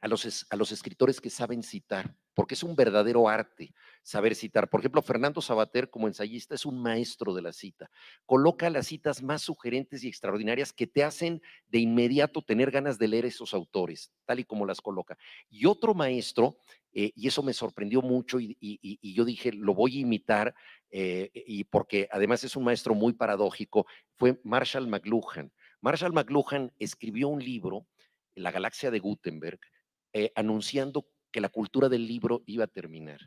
a los, a los escritores que saben citar, porque es un verdadero arte saber citar. Por ejemplo, Fernando Sabater como ensayista es un maestro de la cita. Coloca las citas más sugerentes y extraordinarias que te hacen de inmediato tener ganas de leer esos autores, tal y como las coloca. Y otro maestro eh, y eso me sorprendió mucho y, yo dije, lo voy a imitar, eh, y porque además es un maestro muy paradójico, fue Marshall McLuhan. Marshall McLuhan escribió un libro, La galaxia de Gutenberg, eh, anunciando que la cultura del libro iba a terminar.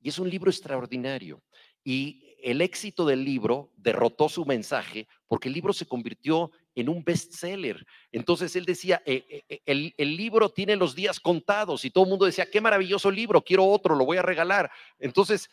Y es un libro extraordinario y el éxito del libro derrotó su mensaje porque el libro se convirtió en un bestseller. Entonces él decía, eh, eh, eh, el, libro tiene los días contados y todo el mundo decía, qué maravilloso libro, quiero otro, lo voy a regalar. Entonces,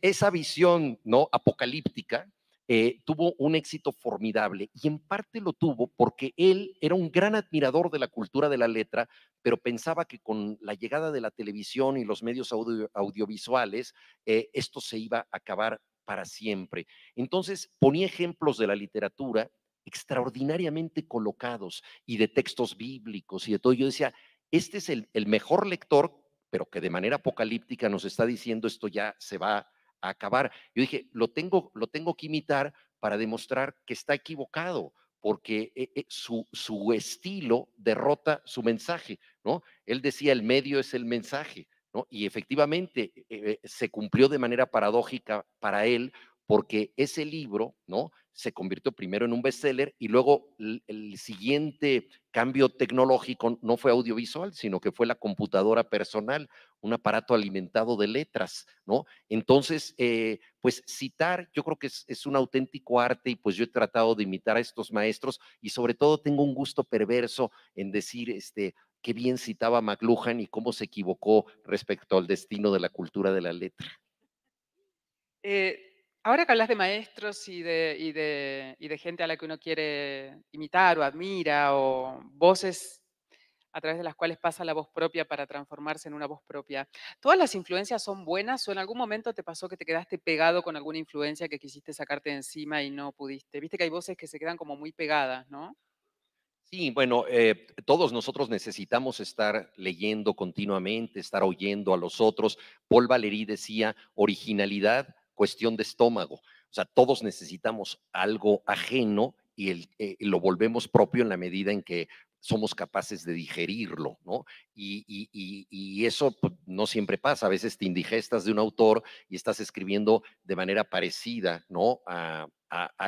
esa visión ¿no? apocalíptica eh, tuvo un éxito formidable y en parte lo tuvo porque él era un gran admirador de la cultura de la letra, pero pensaba que con la llegada de la televisión y los medios audiovisuales eh, esto se iba a acabar para siempre. Entonces ponía ejemplos de la literatura extraordinariamente colocados y de textos bíblicos y de todo. Yo decía, este es el, el mejor lector, pero que de manera apocalíptica nos está diciendo esto ya se va acabar. Yo dije, lo tengo, lo tengo que imitar para demostrar que está equivocado, porque eh, eh, su, su, estilo derrota su mensaje, ¿no? Él decía, el medio es el mensaje, ¿no? Y efectivamente eh, se cumplió de manera paradójica para él porque ese libro, ¿no? Se convirtió primero en un bestseller y luego el, siguiente cambio tecnológico no fue audiovisual, sino que fue la computadora personal, un aparato alimentado de letras, ¿no? Entonces, eh, pues citar, yo creo que es, un auténtico arte y pues yo he tratado de imitar a estos maestros y sobre todo tengo un gusto perverso en decir, este, qué bien citaba McLuhan y cómo se equivocó respecto al destino de la cultura de la letra. Eh, Ahora que hablas de maestros y de, gente a la que uno quiere imitar o admira, o voces a través de las cuales pasa la voz propia para transformarse en una voz propia, ¿todas las influencias son buenas o en algún momento te pasó que te quedaste pegado con alguna influencia que quisiste sacarte encima y no pudiste? Viste que hay voces que se quedan como muy pegadas, ¿no? Sí, bueno, eh, todos nosotros necesitamos estar leyendo continuamente, estar oyendo a los otros. Paul Valéry decía, originalidad cuestión de estómago. O sea, todos necesitamos algo ajeno y eh, lo volvemos propio en la medida en que somos capaces de digerirlo, ¿no? Y, eso pues, no siempre pasa. A veces te indigestas de un autor y estás escribiendo de manera parecida, ¿no? A,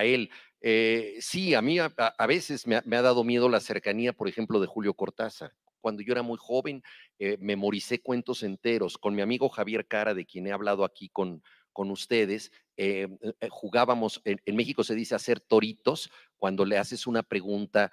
él. Eh, sí, a mí a, veces me ha, dado miedo la cercanía, por ejemplo, de Julio Cortázar. Cuando yo era muy joven, eh, memoricé cuentos enteros con mi amigo Javier Cara, de quien he hablado aquí con, con ustedes, eh, eh, eh, jugábamos, en, México se dice hacer toritos, cuando le haces una pregunta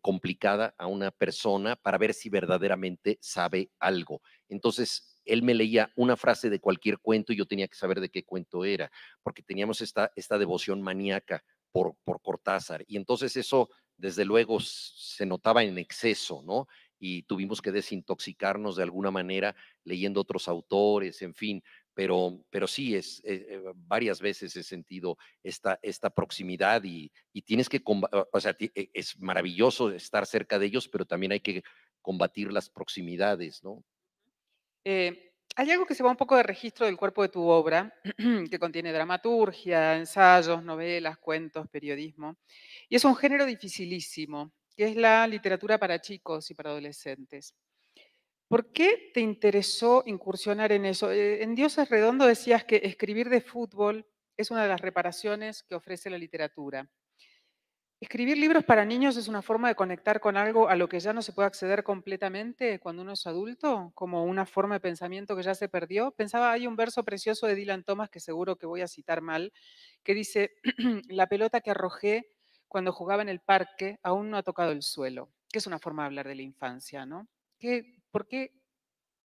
complicada a una persona para ver si verdaderamente sabe algo. Entonces, él me leía una frase de cualquier cuento y yo tenía que saber de qué cuento era, porque teníamos esta, esta devoción maníaca por, por Cortázar. Y entonces eso, desde luego, se notaba en exceso, ¿no? y tuvimos que desintoxicarnos de alguna manera leyendo otros autores, en fin, pero, sí, es, eh, eh, varias veces he sentido esta, proximidad y, tienes que, o sea, e, es maravilloso estar cerca de ellos, pero también hay que combatir las proximidades, ¿no? Eh, hay algo que se va un poco de registro del cuerpo de tu obra, *clears throat* que contiene dramaturgia, ensayos, novelas, cuentos, periodismo, y es un género dificilísimo, que es la literatura para chicos y para adolescentes. ¿Por qué te interesó incursionar en eso? Eh, en Dios es Redondo decías que escribir de fútbol es una de las reparaciones que ofrece la literatura. Escribir libros para niños es una forma de conectar con algo a lo que ya no se puede acceder completamente cuando uno es adulto, como una forma de pensamiento que ya se perdió. Pensaba, hay un verso precioso de Dylan Thomas que seguro que voy a citar mal, que dice, *clears throat* la pelota que arrojé cuando jugaba en el parque aún no ha tocado el suelo, que es una forma de hablar de la infancia, ¿no? Que ¿Por qué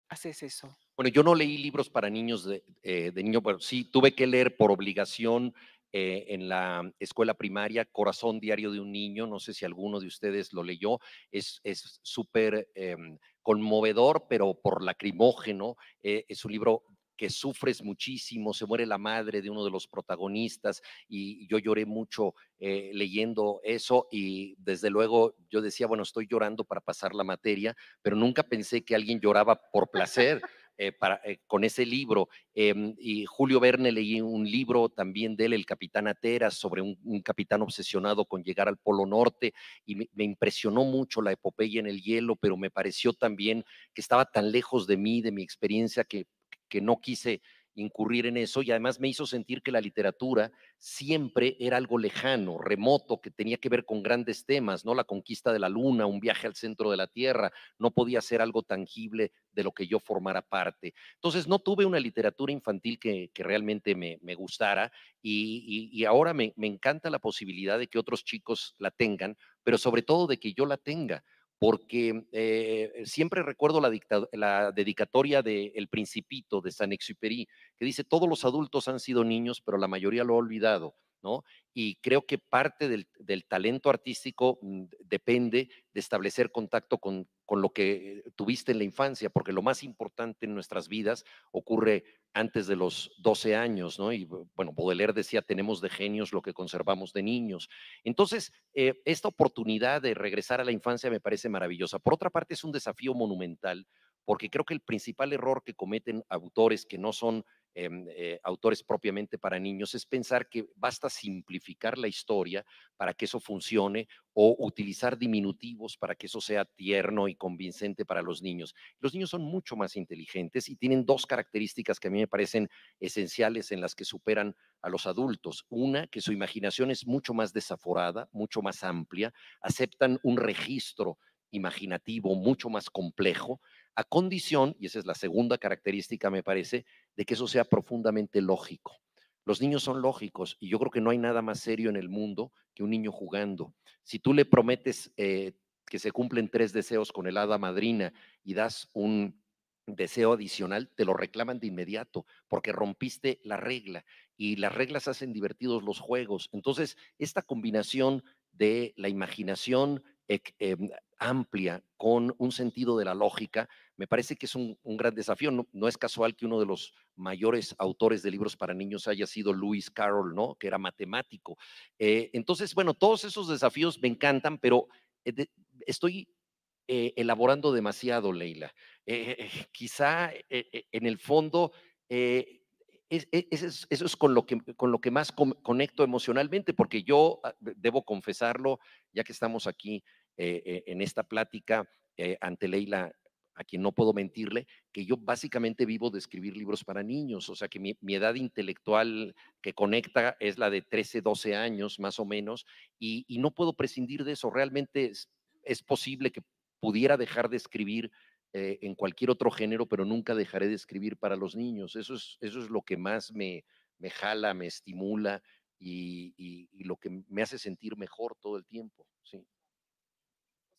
haces eso? Bueno, yo no leí libros para niños de, eh, niño, pero sí tuve que leer por obligación eh, en la escuela primaria, Corazón Diario de un Niño, no sé si alguno de ustedes lo leyó, es súper em, conmovedor, pero por lacrimógeno, eh, es un libro que sufres muchísimo, se muere la madre de uno de los protagonistas y yo lloré mucho eh, leyendo eso y desde luego yo decía, bueno, estoy llorando para pasar la materia, pero nunca pensé que alguien lloraba por placer. Eh, para, eh, con ese libro. Em, y Julio Verne leí un libro también de él, El Capitán Ateras, sobre un, capitán obsesionado con llegar al Polo Norte. Y me, impresionó mucho la epopeya en el hielo, pero me pareció también que estaba tan lejos de mí, de mi experiencia, que que no quise incurrir en eso y además me hizo sentir que la literatura siempre era algo lejano, remoto, que tenía que ver con grandes temas, ¿no? La conquista de la luna, un viaje al centro de la Tierra, no podía ser algo tangible de lo que yo formara parte. Entonces no tuve una literatura infantil que, realmente me, gustara y, ahora me, me encanta la posibilidad de que otros chicos la tengan, pero sobre todo de que yo la tenga porque eh, eh, siempre recuerdo la, dedicatoria de El Principito de San Exupéry, que dice, todos los adultos han sido niños, pero la mayoría lo ha olvidado. Y creo que parte del, talento artístico mm, depende de establecer contacto con, lo que tuviste en la infancia, porque lo más importante en nuestras vidas ocurre antes de los 12 años, ¿no? Y bueno, Baudelaire decía, tenemos de genios lo que conservamos de niños. Entonces, eh, esta oportunidad de regresar a la infancia me parece maravillosa. Por otra parte, es un desafío monumental, porque creo que el principal error que cometen autores que no son Em, eh, autores propiamente para niños, es pensar que basta simplificar la historia para que eso funcione o utilizar diminutivos para que eso sea tierno y convincente para los niños. Los niños son mucho más inteligentes y tienen dos características que a mí me parecen esenciales en las que superan a los adultos. Una, que su imaginación es mucho más desaforada, mucho más amplia, aceptan un registro imaginativo mucho más complejo, a condición, y esa es la segunda característica, me parece, de que eso sea profundamente lógico. Los niños son lógicos y yo creo que no hay nada más serio en el mundo que un niño jugando. Si tú le prometes eh, que se cumplen tres deseos con el hada madrina y das un deseo adicional, te lo reclaman de inmediato porque rompiste la regla y las reglas hacen divertidos los juegos. Entonces, esta combinación de la imaginación em, amplia con un sentido de la lógica me parece que es un, gran desafío. No, es casual que uno de los mayores autores de libros para niños haya sido Lewis Carroll, ¿no? Que era matemático. Eh, entonces, bueno, todos esos desafíos me encantan, pero eh, estoy eh, elaborando demasiado, Leila. quizá en el fondo e, eso es, con, lo que, más conecto emocionalmente, porque yo ah, debo confesarlo, ya que estamos aquí en esta plática ante Leila a quien no puedo mentirle, que yo básicamente vivo de escribir libros para niños, o sea que mi, edad intelectual que conecta es la de 13, 12 años más o menos, y, no puedo prescindir de eso. Realmente es, posible que pudiera dejar de escribir eh, en cualquier otro género, pero nunca dejaré de escribir para los niños. Eso es, eso es lo que más me, me jala, me estimula y, lo que me hace sentir mejor todo el tiempo. Sí.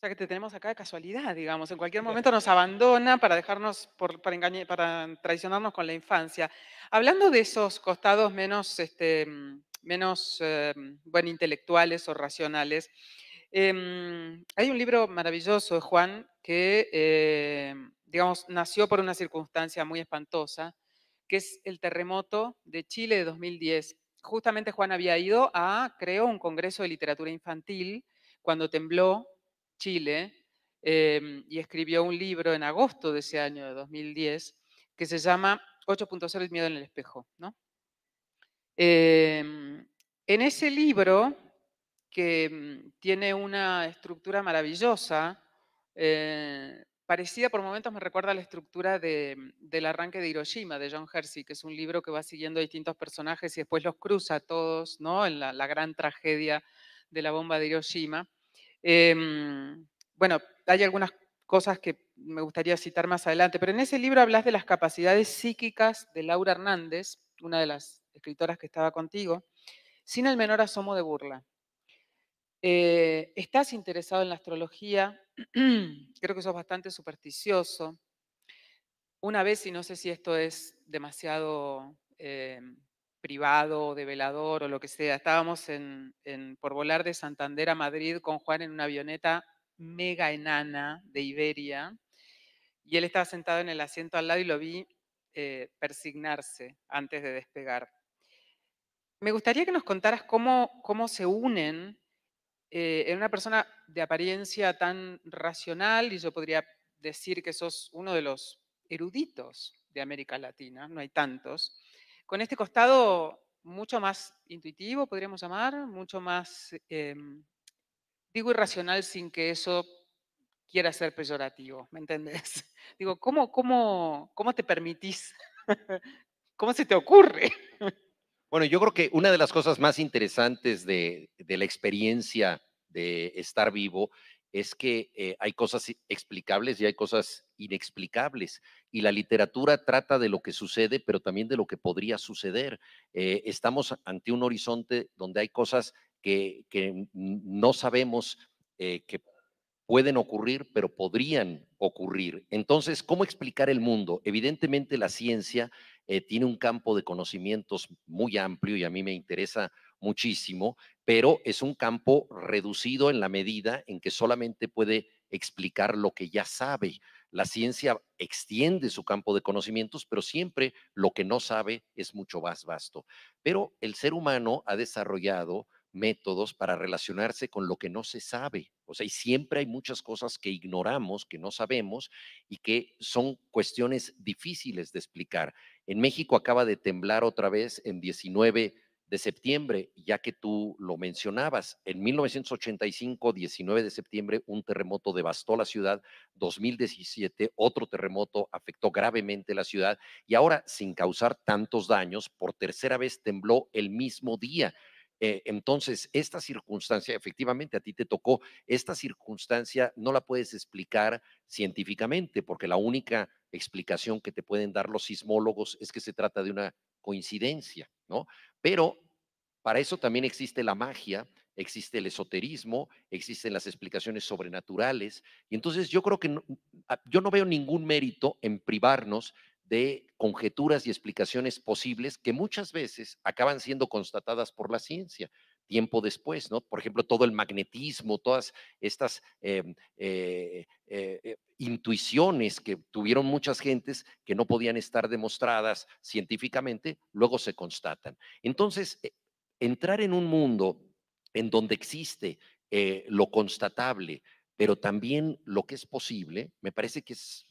O sea que te tenemos acá de casualidad, digamos. En cualquier momento nos abandona para dejarnos, para, traicionarnos con la infancia. Hablando de esos costados menos, este, mm, menos eh, intelectuales o racionales, em, hay un libro maravilloso de Juan que, eh, digamos, nació por una circunstancia muy espantosa, que es el terremoto de Chile de 2010. Justamente Juan había ido a, creo, un congreso de literatura infantil cuando tembló Chile, em, y escribió un libro en agosto de ese año, de 2010, que se llama 8.0 el miedo en el espejo. ¿no? Em, en ese libro, que mm, tiene una estructura maravillosa, eh, parecida por momentos me recuerda la estructura mm, del arranque de Hiroshima, de John Hersey, que es un libro que va siguiendo distintos personajes y después los cruza todos, ¿no? En la gran tragedia de la bomba de Hiroshima. Em, bueno, hay algunas cosas que me gustaría citar más adelante, pero en ese libro hablas de las capacidades psíquicas de Laura Hernández, una de las escritoras que estaba contigo, sin el menor asomo de burla. Eh, estás interesado en la astrología, *clears throat* creo que sos bastante supersticioso. Una vez, y no sé si esto es demasiado em, privado o de velador o lo que sea. Estábamos por volar de Santander a Madrid con Juan en una avioneta mega enana de Iberia y él estaba sentado en el asiento al lado y lo vi eh, persignarse antes de despegar. Me gustaría que nos contaras cómo, cómo se unen eh, en una persona de apariencia tan racional, y yo podría decir que sos uno de los eruditos de América Latina, no hay tantos, con este costado mucho más intuitivo, podríamos llamar, mucho más, em, digo, irracional sin que eso quiera ser peyorativo, ¿me entendés? *laughs* Digo, ¿cómo, cómo, cómo te permitís? *laughs* ¿Cómo se te ocurre? Bueno, yo creo que una de las cosas más interesantes de, de la experiencia de estar vivo es que eh, hay cosas explicables y hay cosas inexplicables. Y la literatura trata de lo que sucede, pero también de lo que podría suceder. Eh, estamos ante un horizonte donde hay cosas que, no sabemos eh, que pueden ocurrir, pero podrían ocurrir. Entonces, ¿cómo explicar el mundo? Evidentemente la ciencia tiene un campo de conocimientos muy amplio y a mí me interesa muchísimo, pero es un campo reducido en la medida en que solamente puede explicar lo que ya sabe. La ciencia extiende su campo de conocimientos, pero siempre lo que no sabe es mucho más vasto. Pero el ser humano ha desarrollado métodos para relacionarse con lo que no se sabe. O sea, y siempre hay muchas cosas que ignoramos, que no sabemos y que son cuestiones difíciles de explicar. En México acaba de temblar otra vez en 19 de septiembre, ya que tú lo mencionabas. En 1985, 19 de septiembre, un terremoto devastó la ciudad. 2017, otro terremoto afectó gravemente la ciudad. Y ahora, sin causar tantos daños, por tercera vez tembló el mismo día. Eh, entonces, esta circunstancia, efectivamente, a ti te tocó, esta circunstancia no la puedes explicar científicamente, porque la única explicación que te pueden dar los sismólogos es que se trata de una coincidencia, ¿no? Pero para eso también existe la magia, existe el esoterismo, existen las explicaciones sobrenaturales. Y entonces yo creo que ah, yo no veo ningún mérito en privarnos de conjeturas y explicaciones posibles que muchas veces acaban siendo constatadas por la ciencia tiempo después, ¿no? Por ejemplo, todo el magnetismo, todas estas em, eh, eh, eh, intuiciones que tuvieron muchas gentes que no podían estar demostradas científicamente, luego se constatan. Entonces, entrar en un mundo en donde existe lo constatable, pero también lo que es posible, me parece que es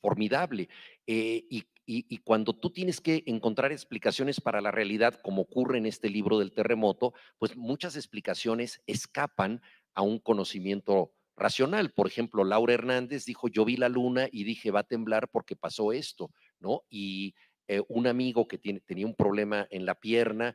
formidable. y y, cuando tú tienes que encontrar explicaciones para la realidad, como ocurre en este libro del terremoto, pues muchas explicaciones escapan a un conocimiento racional. Por ejemplo, Laura Hernández dijo, yo vi la luna y dije, va a temblar porque pasó esto, ¿no? Y eh, un amigo que tenía un problema en la pierna,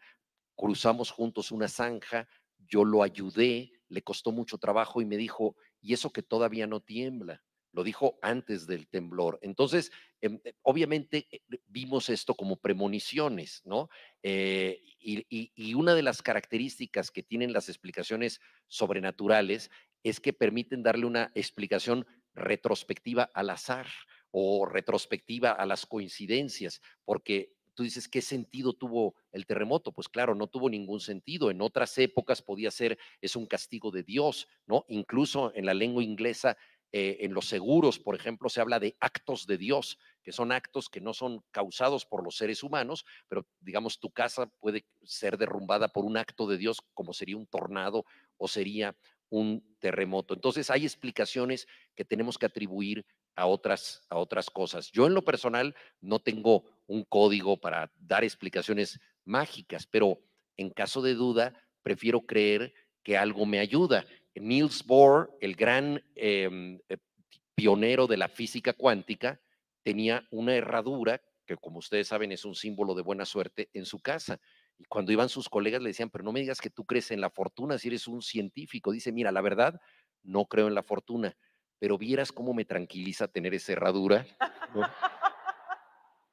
cruzamos juntos una zanja, yo lo ayudé, le costó mucho trabajo y me dijo, y eso que todavía no tiembla. Lo dijo antes del temblor. Entonces, Em, eh, obviamente eh, vimos esto como premoniciones, ¿no? Eh, y, y una de las características que tienen las explicaciones sobrenaturales es que permiten darle una explicación retrospectiva al azar o retrospectiva a las coincidencias, porque tú dices, ¿qué sentido tuvo el terremoto? Pues claro, no tuvo ningún sentido. En otras épocas podía ser, es un castigo de Dios, ¿no? Incluso en la lengua inglesa eh, en los seguros, por ejemplo, se habla de actos de Dios, que son actos que no son causados por los seres humanos, pero digamos, tu casa puede ser derrumbada por un acto de Dios, como sería un tornado o sería un terremoto. Entonces hay explicaciones que tenemos que atribuir a otras, a otras cosas. Yo en lo personal no tengo un código para dar explicaciones mágicas, pero en caso de duda, prefiero creer que algo me ayuda. Niels Bohr, el gran em, eh, pionero de la física cuántica, tenía una herradura, que como ustedes saben es un símbolo de buena suerte, en su casa. Y cuando iban sus colegas le decían, pero no me digas que tú crees en la fortuna si eres un científico. Dice, mira, la verdad, no creo en la fortuna, pero vieras cómo me tranquiliza tener esa herradura.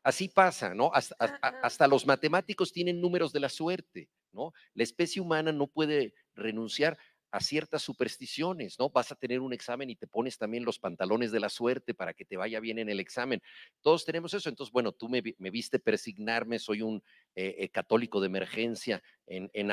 Así pasa, ¿no? hasta, los matemáticos tienen números de la suerte, ¿no? La especie humana no puede renunciar a ciertas supersticiones, ¿no? Vas a tener un examen y te pones también los pantalones de la suerte para que te vaya bien en el examen. Todos tenemos eso. Entonces, bueno, tú me, viste persignarme, soy un eh, eh, católico de emergencia en, en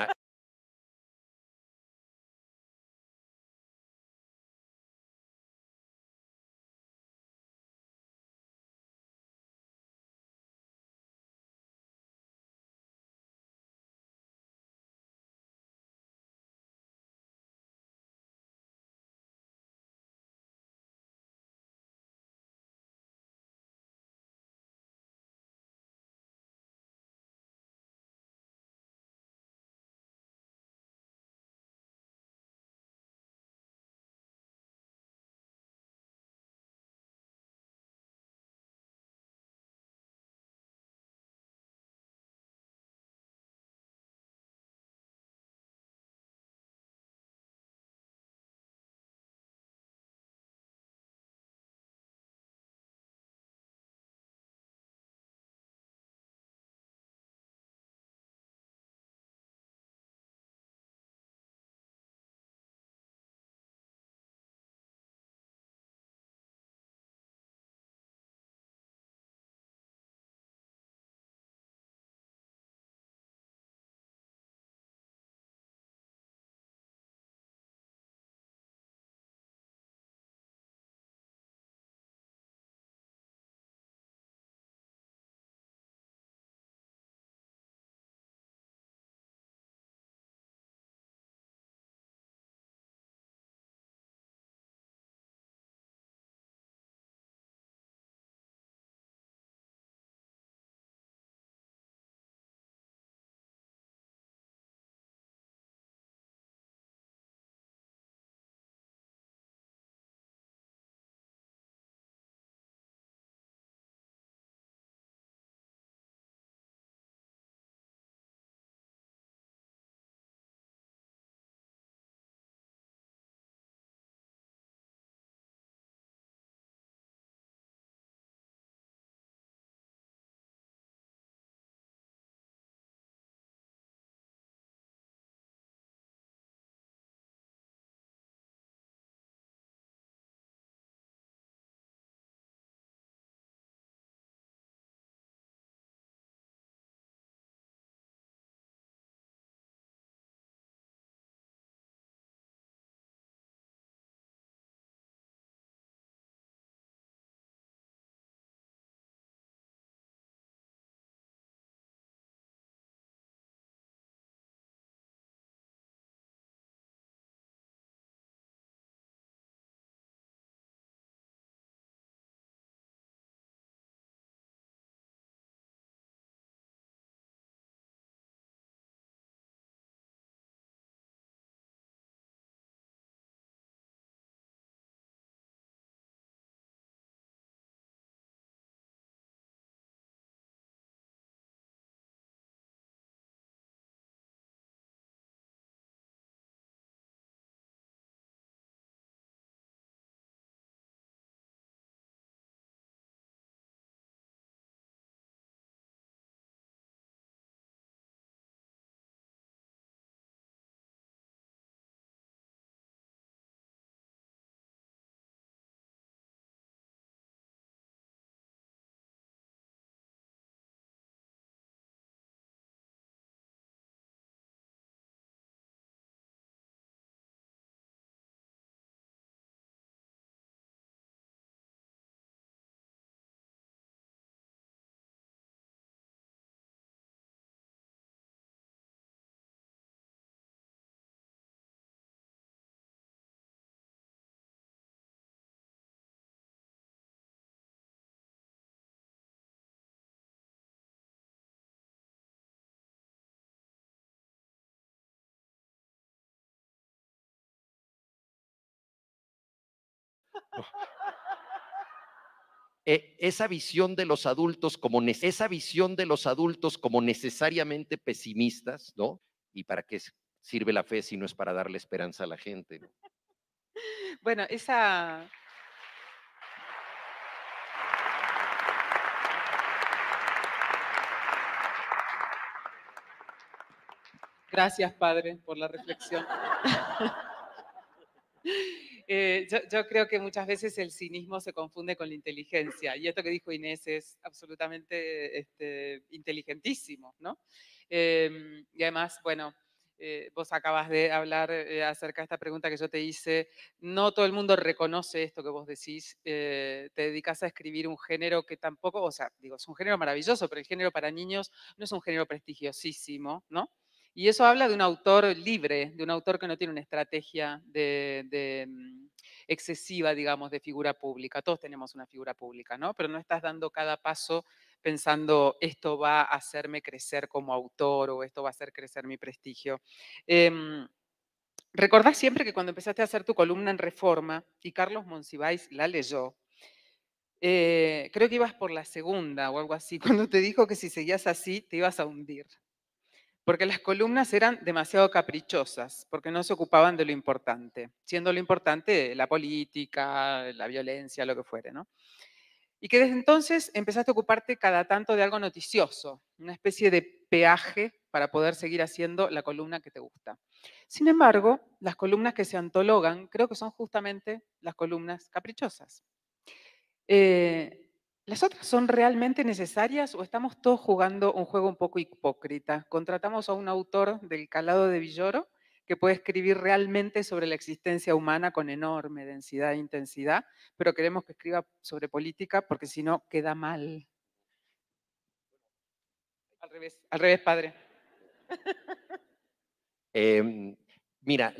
E, esa visión de los adultos como esa visión de los adultos como necesariamente pesimistas, ¿no? ¿Y para qué sirve la fe si no es para darle esperanza a la gente? Bueno, esa Gracias, padre, por la reflexión. *laughs* Eh, yo, creo que muchas veces el cinismo se confunde con la inteligencia y esto que dijo Inés es absolutamente este, inteligentísimo, ¿no? Em, y además, bueno, eh, vos acabas de hablar eh, acerca de esta pregunta que yo te hice, no todo el mundo reconoce esto que vos decís, te dedicas a escribir un género que tampoco, o sea, digo, es un género maravilloso, pero el género para niños no es un género prestigiosísimo, ¿no? Y eso habla de un autor libre, de un autor que no tiene una estrategia de, mm, excesiva, digamos, de figura pública. Todos tenemos una figura pública, ¿no? Pero no estás dando cada paso pensando, esto va a hacerme crecer como autor o esto va a hacer crecer mi prestigio. Eh, recordás siempre que cuando empezaste a hacer tu columna en Reforma, y Carlos Monsiváis la leyó, eh, creo que ibas por la segunda o algo así, *laughs* cuando te dijo que si seguías así te ibas a hundir porque las columnas eran demasiado caprichosas, porque no se ocupaban de lo importante, siendo lo importante la política, la violencia, lo que fuere, ¿no? Y que desde entonces empezaste a ocuparte cada tanto de algo noticioso, una especie de peaje para poder seguir haciendo la columna que te gusta. Sin embargo, las columnas que se antologan creo que son justamente las columnas caprichosas. Eh, ¿Las otras son realmente necesarias o estamos todos jugando un juego un poco hipócrita? Contratamos a un autor del calado de Villoro que puede escribir realmente sobre la existencia humana con enorme densidad e intensidad, pero queremos que escriba sobre política porque si no queda mal. Al revés, al revés, padre. Em, mira,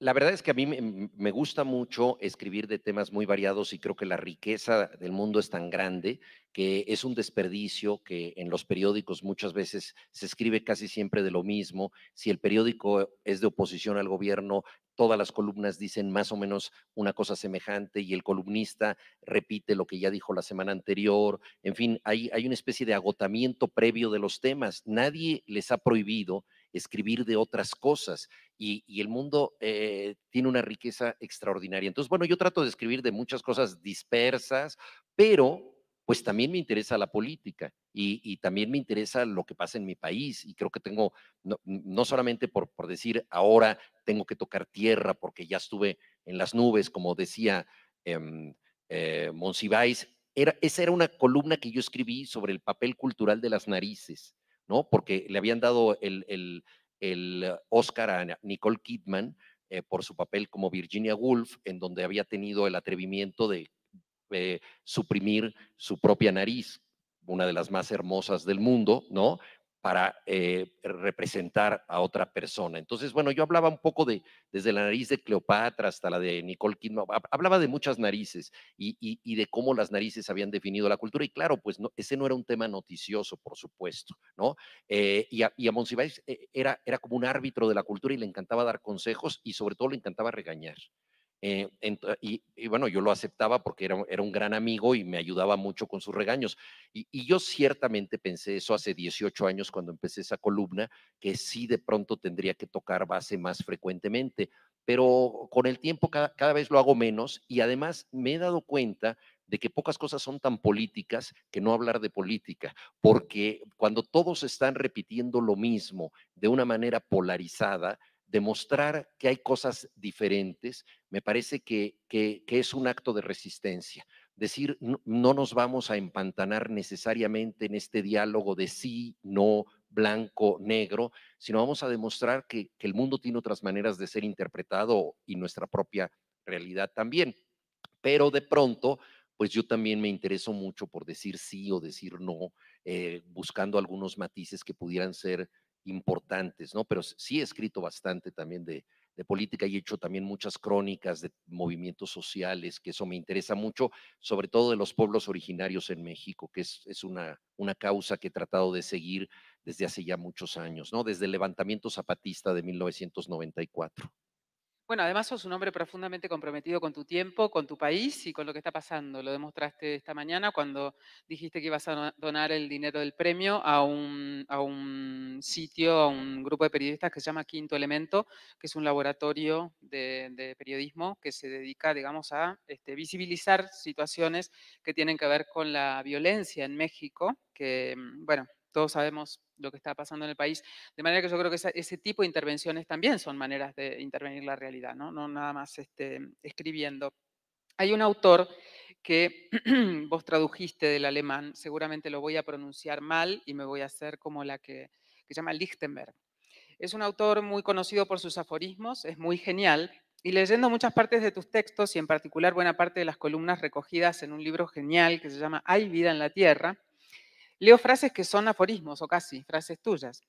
la verdad es que a mí me gusta mucho escribir de temas muy variados y creo que la riqueza del mundo es tan grande que es un desperdicio que en los periódicos muchas veces se escribe casi siempre de lo mismo. Si el periódico es de oposición al gobierno, todas las columnas dicen más o menos una cosa semejante y el columnista repite lo que ya dijo la semana anterior. En fin, hay, una especie de agotamiento previo de los temas. Nadie les ha prohibido escribir de otras cosas y, el mundo eh, tiene una riqueza extraordinaria. Entonces, bueno, yo trato de escribir de muchas cosas dispersas, pero pues también me interesa la política y, también me interesa lo que pasa en mi país y creo que tengo, no, solamente por, por, decir ahora tengo que tocar tierra porque ya estuve en las nubes, como decía em, eh, Monsiváis, era, esa era una columna que yo escribí sobre el papel cultural de las narices ¿no? Porque le habían dado el, el, Oscar a Nicole Kidman eh, por su papel como Virginia Woolf, en donde había tenido el atrevimiento de eh, suprimir su propia nariz, una de las más hermosas del mundo, ¿no? para eh, representar a otra persona. Entonces, bueno, yo hablaba un poco de, desde la nariz de Cleopatra hasta la de Nicole Kidman, hablaba de muchas narices y, de cómo las narices habían definido la cultura. Y claro, pues no, ese no era un tema noticioso, por supuesto, ¿no? Eh, y a, y eh, era, era como un árbitro de la cultura y le encantaba dar consejos y sobre todo le encantaba regañar. Eh, y, bueno, yo lo aceptaba porque era, un gran amigo y me ayudaba mucho con sus regaños. Y, yo ciertamente pensé eso hace 18 años cuando empecé esa columna, que sí de pronto tendría que tocar base más frecuentemente, pero con el tiempo cada vez lo hago menos y además me he dado cuenta de que pocas cosas son tan políticas que no hablar de política, porque cuando todos están repitiendo lo mismo de una manera polarizada, demostrar que hay cosas diferentes, me parece que, es un acto de resistencia. Decir, no, nos vamos a empantanar necesariamente en este diálogo de sí, no, blanco, negro, sino vamos a demostrar que, el mundo tiene otras maneras de ser interpretado y nuestra propia realidad también. Pero de pronto, pues yo también me intereso mucho por decir sí o decir no, eh, buscando algunos matices que pudieran ser importantes, ¿no? Pero sí he escrito bastante también de, política y he hecho también muchas crónicas de movimientos sociales, que eso me interesa mucho, sobre todo de los pueblos originarios en México, que es, es una, una causa que he tratado de seguir desde hace ya muchos años, ¿no? Desde el levantamiento zapatista de 1994. Bueno, además sos un hombre profundamente comprometido con tu tiempo, con tu país y con lo que está pasando. Lo demostraste esta mañana cuando dijiste que ibas a donar el dinero del premio a un, sitio, a un grupo de periodistas que se llama Quinto Elemento, que es un laboratorio de, periodismo que se dedica, digamos, a este, visibilizar situaciones que tienen que ver con la violencia en México, que, mm, bueno, todos sabemos lo que está pasando en el país. De manera que yo creo que ese tipo de intervenciones también son maneras de intervenir la realidad, no, nada más este, escribiendo. Hay un autor que *clears throat* vos tradujiste del alemán, seguramente lo voy a pronunciar mal y me voy a hacer como la que, que se llama Lichtenberg. Es un autor muy conocido por sus aforismos, es muy genial, y leyendo muchas partes de tus textos y en particular buena parte de las columnas recogidas en un libro genial que se llama Hay vida en la Tierra, leo frases que son aforismos o casi, frases tuyas.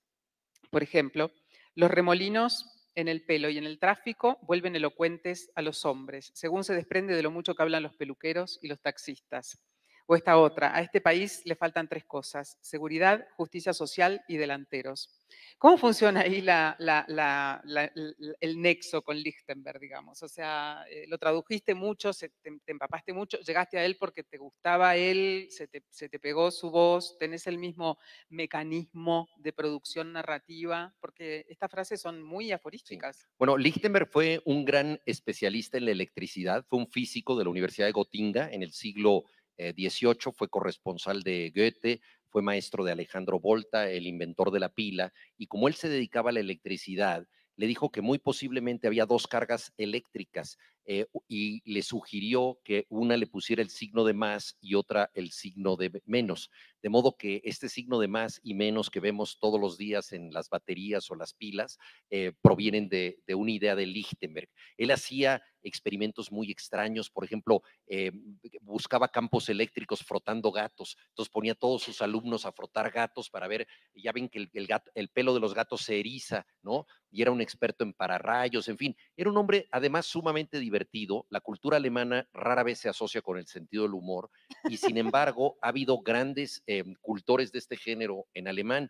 Por ejemplo, los remolinos en el pelo y en el tráfico vuelven elocuentes a los hombres, según se desprende de lo mucho que hablan los peluqueros y los taxistas esta otra. A este país le faltan tres cosas, seguridad, justicia social y delanteros. ¿Cómo funciona ahí el nexo con Lichtenberg, digamos? O sea, eh, lo tradujiste mucho, te, empapaste mucho, llegaste a él porque te gustaba él, se te, pegó su voz, tenés el mismo mecanismo de producción narrativa, porque estas frases son muy aforísticas. Bueno, Lichtenberg fue un gran especialista en la electricidad, fue un físico de la Universidad de Gotinga en el siglo 18 eh, fue corresponsal de Goethe, fue maestro de Alejandro Volta, el inventor de la pila, y como él se dedicaba a la electricidad, le dijo que muy posiblemente había dos cargas eléctricas eh, y le sugirió que una le pusiera el signo de más y otra el signo de menos de modo que este signo de más y menos que vemos todos los días en las baterías o las pilas eh, provienen de, una idea de Lichtenberg. Él hacía experimentos muy extraños, por ejemplo, eh, buscaba campos eléctricos frotando gatos, entonces ponía a todos sus alumnos a frotar gatos para ver, ya ven que el, el pelo de los gatos se eriza, ¿no? Y era un experto en pararrayos, en fin, era un hombre además sumamente divertido, la cultura alemana rara vez se asocia con el sentido del humor y sin embargo ha habido grandes Em, cultores de este género en alemán.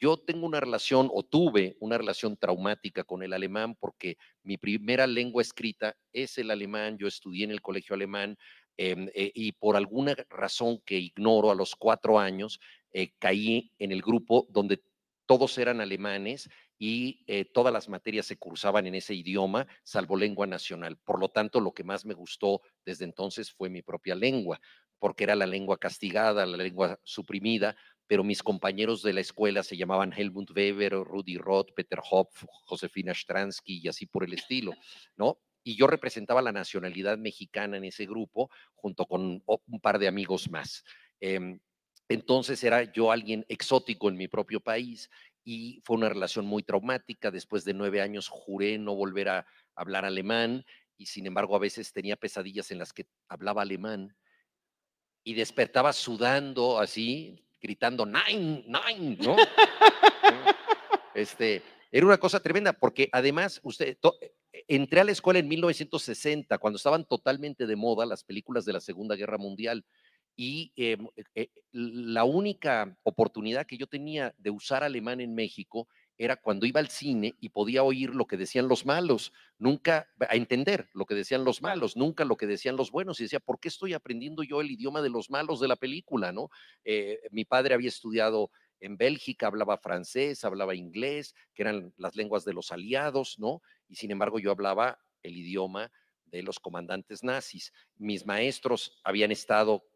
Yo tengo una relación o tuve una relación traumática con el alemán porque mi primera lengua escrita es el alemán, yo estudié en el colegio alemán em, eh, y por alguna razón que ignoro a los cuatro años eh, caí en el grupo donde todos eran alemanes y eh, todas las materias se cursaban en ese idioma, salvo lengua nacional. Por lo tanto, lo que más me gustó desde entonces fue mi propia lengua porque era la lengua castigada, la lengua suprimida, pero mis compañeros de la escuela se llamaban Helmut Weber, Rudy Roth, Peter Hopf, Josefina Stransky y así por el estilo, ¿no? Y yo representaba la nacionalidad mexicana en ese grupo junto con un par de amigos más. Em, entonces era yo alguien exótico en mi propio país y fue una relación muy traumática. Después de nueve años juré no volver a hablar alemán y sin embargo a veces tenía pesadillas en las que hablaba alemán y despertaba sudando así, gritando, nine, nine, ¿no? *laughs* este, era una cosa tremenda, porque además usted, eh, eh, entré a la escuela en 1960, cuando estaban totalmente de moda las películas de la Segunda Guerra Mundial. Y em, eh, la única oportunidad que yo tenía de usar alemán en México era cuando iba al cine y podía oír lo que decían los malos, nunca a entender lo que decían los malos, nunca lo que decían los buenos. Y decía, ¿por qué estoy aprendiendo yo el idioma de los malos de la película? ¿no? Eh, mi padre había estudiado en Bélgica, hablaba francés, hablaba inglés, que eran las lenguas de los aliados, ¿no? Y sin embargo yo hablaba el idioma de los comandantes nazis. Mis maestros habían estado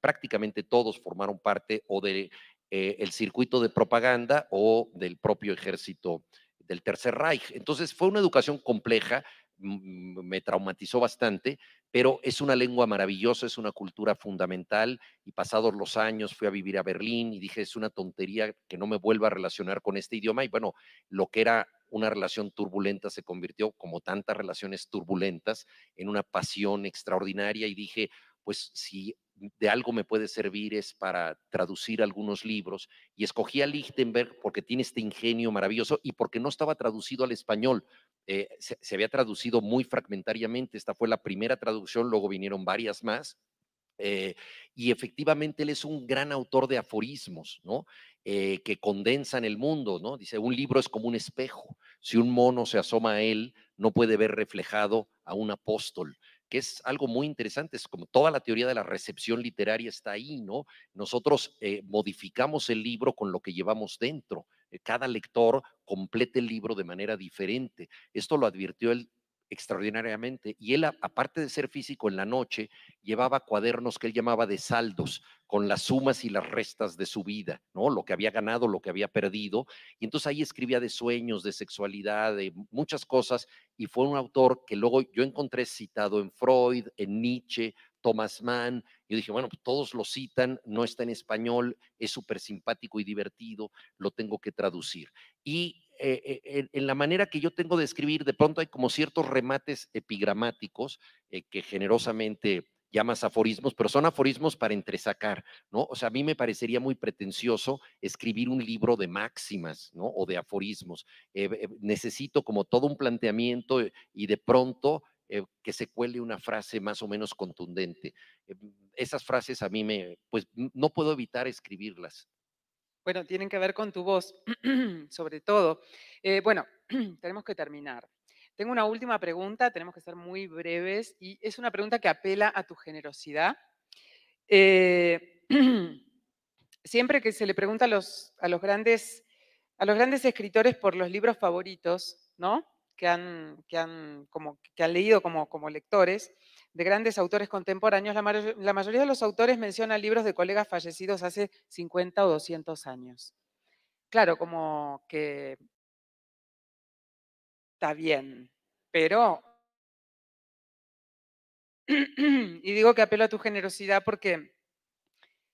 prácticamente todos formaron parte o de eh, el circuito de propaganda o del propio ejército del Tercer Reich. Entonces fue una educación compleja, me traumatizó bastante, pero es una lengua maravillosa, es una cultura fundamental y pasados los años fui a vivir a Berlín y dije, es una tontería que no me vuelva a relacionar con este idioma y bueno, lo que era una relación turbulenta se convirtió, como tantas relaciones turbulentas, en una pasión extraordinaria y dije, pues si de algo me puede servir es para traducir algunos libros y escogí a Lichtenberg porque tiene este ingenio maravilloso y porque no estaba traducido al español. Eh, se, había traducido muy fragmentariamente, esta fue la primera traducción, luego vinieron varias más. Eh, y efectivamente él es un gran autor de aforismos, ¿no? Eh, que condensan el mundo, ¿no? Dice, un libro es como un espejo. Si un mono se asoma a él, no puede ver reflejado a un apóstol que es algo muy interesante, es como toda la teoría de la recepción literaria está ahí, ¿no? Nosotros eh, modificamos el libro con lo que llevamos dentro. Eh, cada lector complete el libro de manera diferente. Esto lo advirtió él extraordinariamente. Y él, aparte de ser físico en la noche, llevaba cuadernos que él llamaba de saldos, con las sumas y las restas de su vida, ¿no? Lo que había ganado, lo que había perdido. Y entonces ahí escribía de sueños, de sexualidad, de muchas cosas. Y fue un autor que luego yo encontré citado en Freud, en Nietzsche, Thomas Mann. Yo dije, bueno, pues todos lo citan, no está en español, es súper simpático y divertido, lo tengo que traducir. Y eh, eh, en la manera que yo tengo de escribir, de pronto hay como ciertos remates epigramáticos eh, que generosamente llamas aforismos, pero son aforismos para entresacar, ¿no? O sea, a mí me parecería muy pretencioso escribir un libro de máximas, ¿no? O de aforismos. Eh, eh, necesito como todo un planteamiento eh, y de pronto que se cuele una frase más o menos contundente. esas frases a mí me, pues no puedo evitar escribirlas. Bueno, tienen que ver con tu voz, *clears throat* sobre todo. bueno, *clears throat* tenemos que terminar. Tengo una última pregunta, tenemos que ser muy breves, y es una pregunta que apela a tu generosidad. Eh, *clears throat* siempre que se le pregunta a los, a los, grandes, a los grandes escritores por los libros favoritos, ¿no? Que han, que han, como, que leído como, como lectores, de grandes autores contemporáneos, la, la, mayoría de los autores mencionan libros de colegas fallecidos hace 50 o 200 años. Claro, como que está bien, pero... *clears throat* y digo que apelo a tu generosidad porque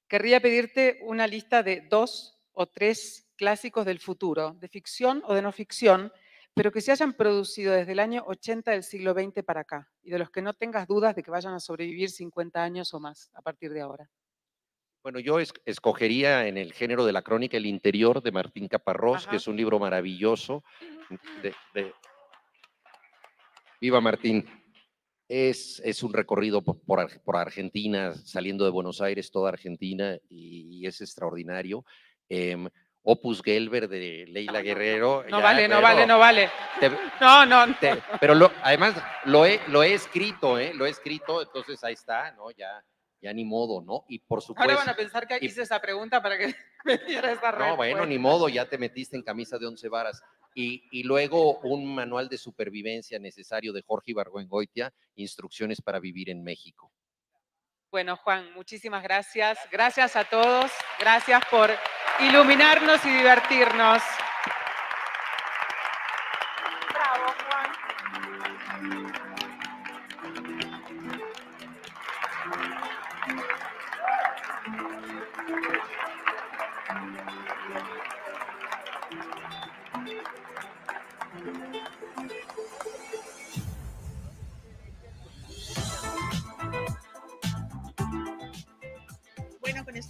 querría pedirte una lista de dos o tres clásicos del futuro, de ficción o de no ficción, pero que se hayan producido desde el año 80 del siglo XX para acá, y de los que no tengas dudas de que vayan a sobrevivir 50 años o más a partir de ahora. Bueno, yo escogería en el género de la crónica El interior de Martín Caparrós, que es un libro maravilloso de, Viva Martín. Es, es un recorrido por, por, Argentina, saliendo de Buenos Aires, toda Argentina, y, es extraordinario. Em, Opus Gelber de Leila Guerrero. No, vale, no, vale, no vale, no no, pero lo, además lo he, lo he escrito, ¿eh? Lo he escrito, entonces ahí está, ¿no? Ya, ya ni modo, ¿no? Y por supuesto. Ahora van a pensar que hice esa pregunta para que *laughs* me diera esta No, bueno, ni modo, ya te metiste en camisa de once varas. Y, luego un manual de supervivencia necesario de Jorge goitia Instrucciones para Vivir en México. Bueno, Juan, muchísimas gracias. Gracias a todos. Gracias por iluminarnos y divertirnos.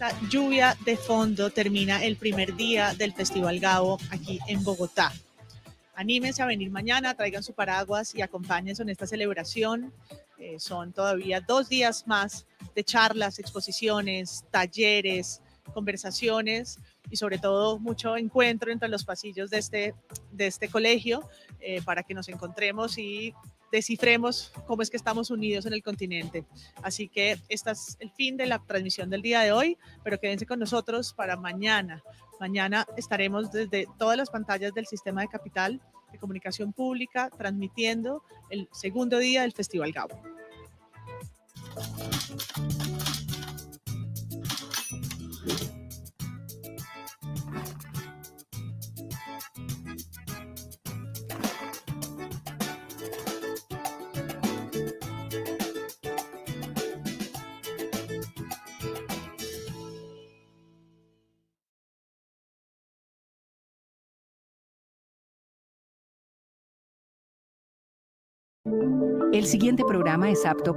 esta lluvia de fondo termina el primer día del Festival Gabo aquí en Bogotá. Anímense a venir mañana, traigan su paraguas y acompáñense en esta celebración. Eh, son todavía dos días más de charlas, exposiciones, talleres, conversaciones y sobre todo mucho encuentro entre los pasillos de este, de este colegio eh, para que nos encontremos y descifremos cómo es que estamos unidos en el continente. Así que este es el fin de la transmisión del día de hoy, pero quédense con nosotros para mañana. Mañana estaremos desde todas las pantallas del sistema de capital de comunicación pública transmitiendo el segundo día del Festival Gabo. El siguiente programa es apto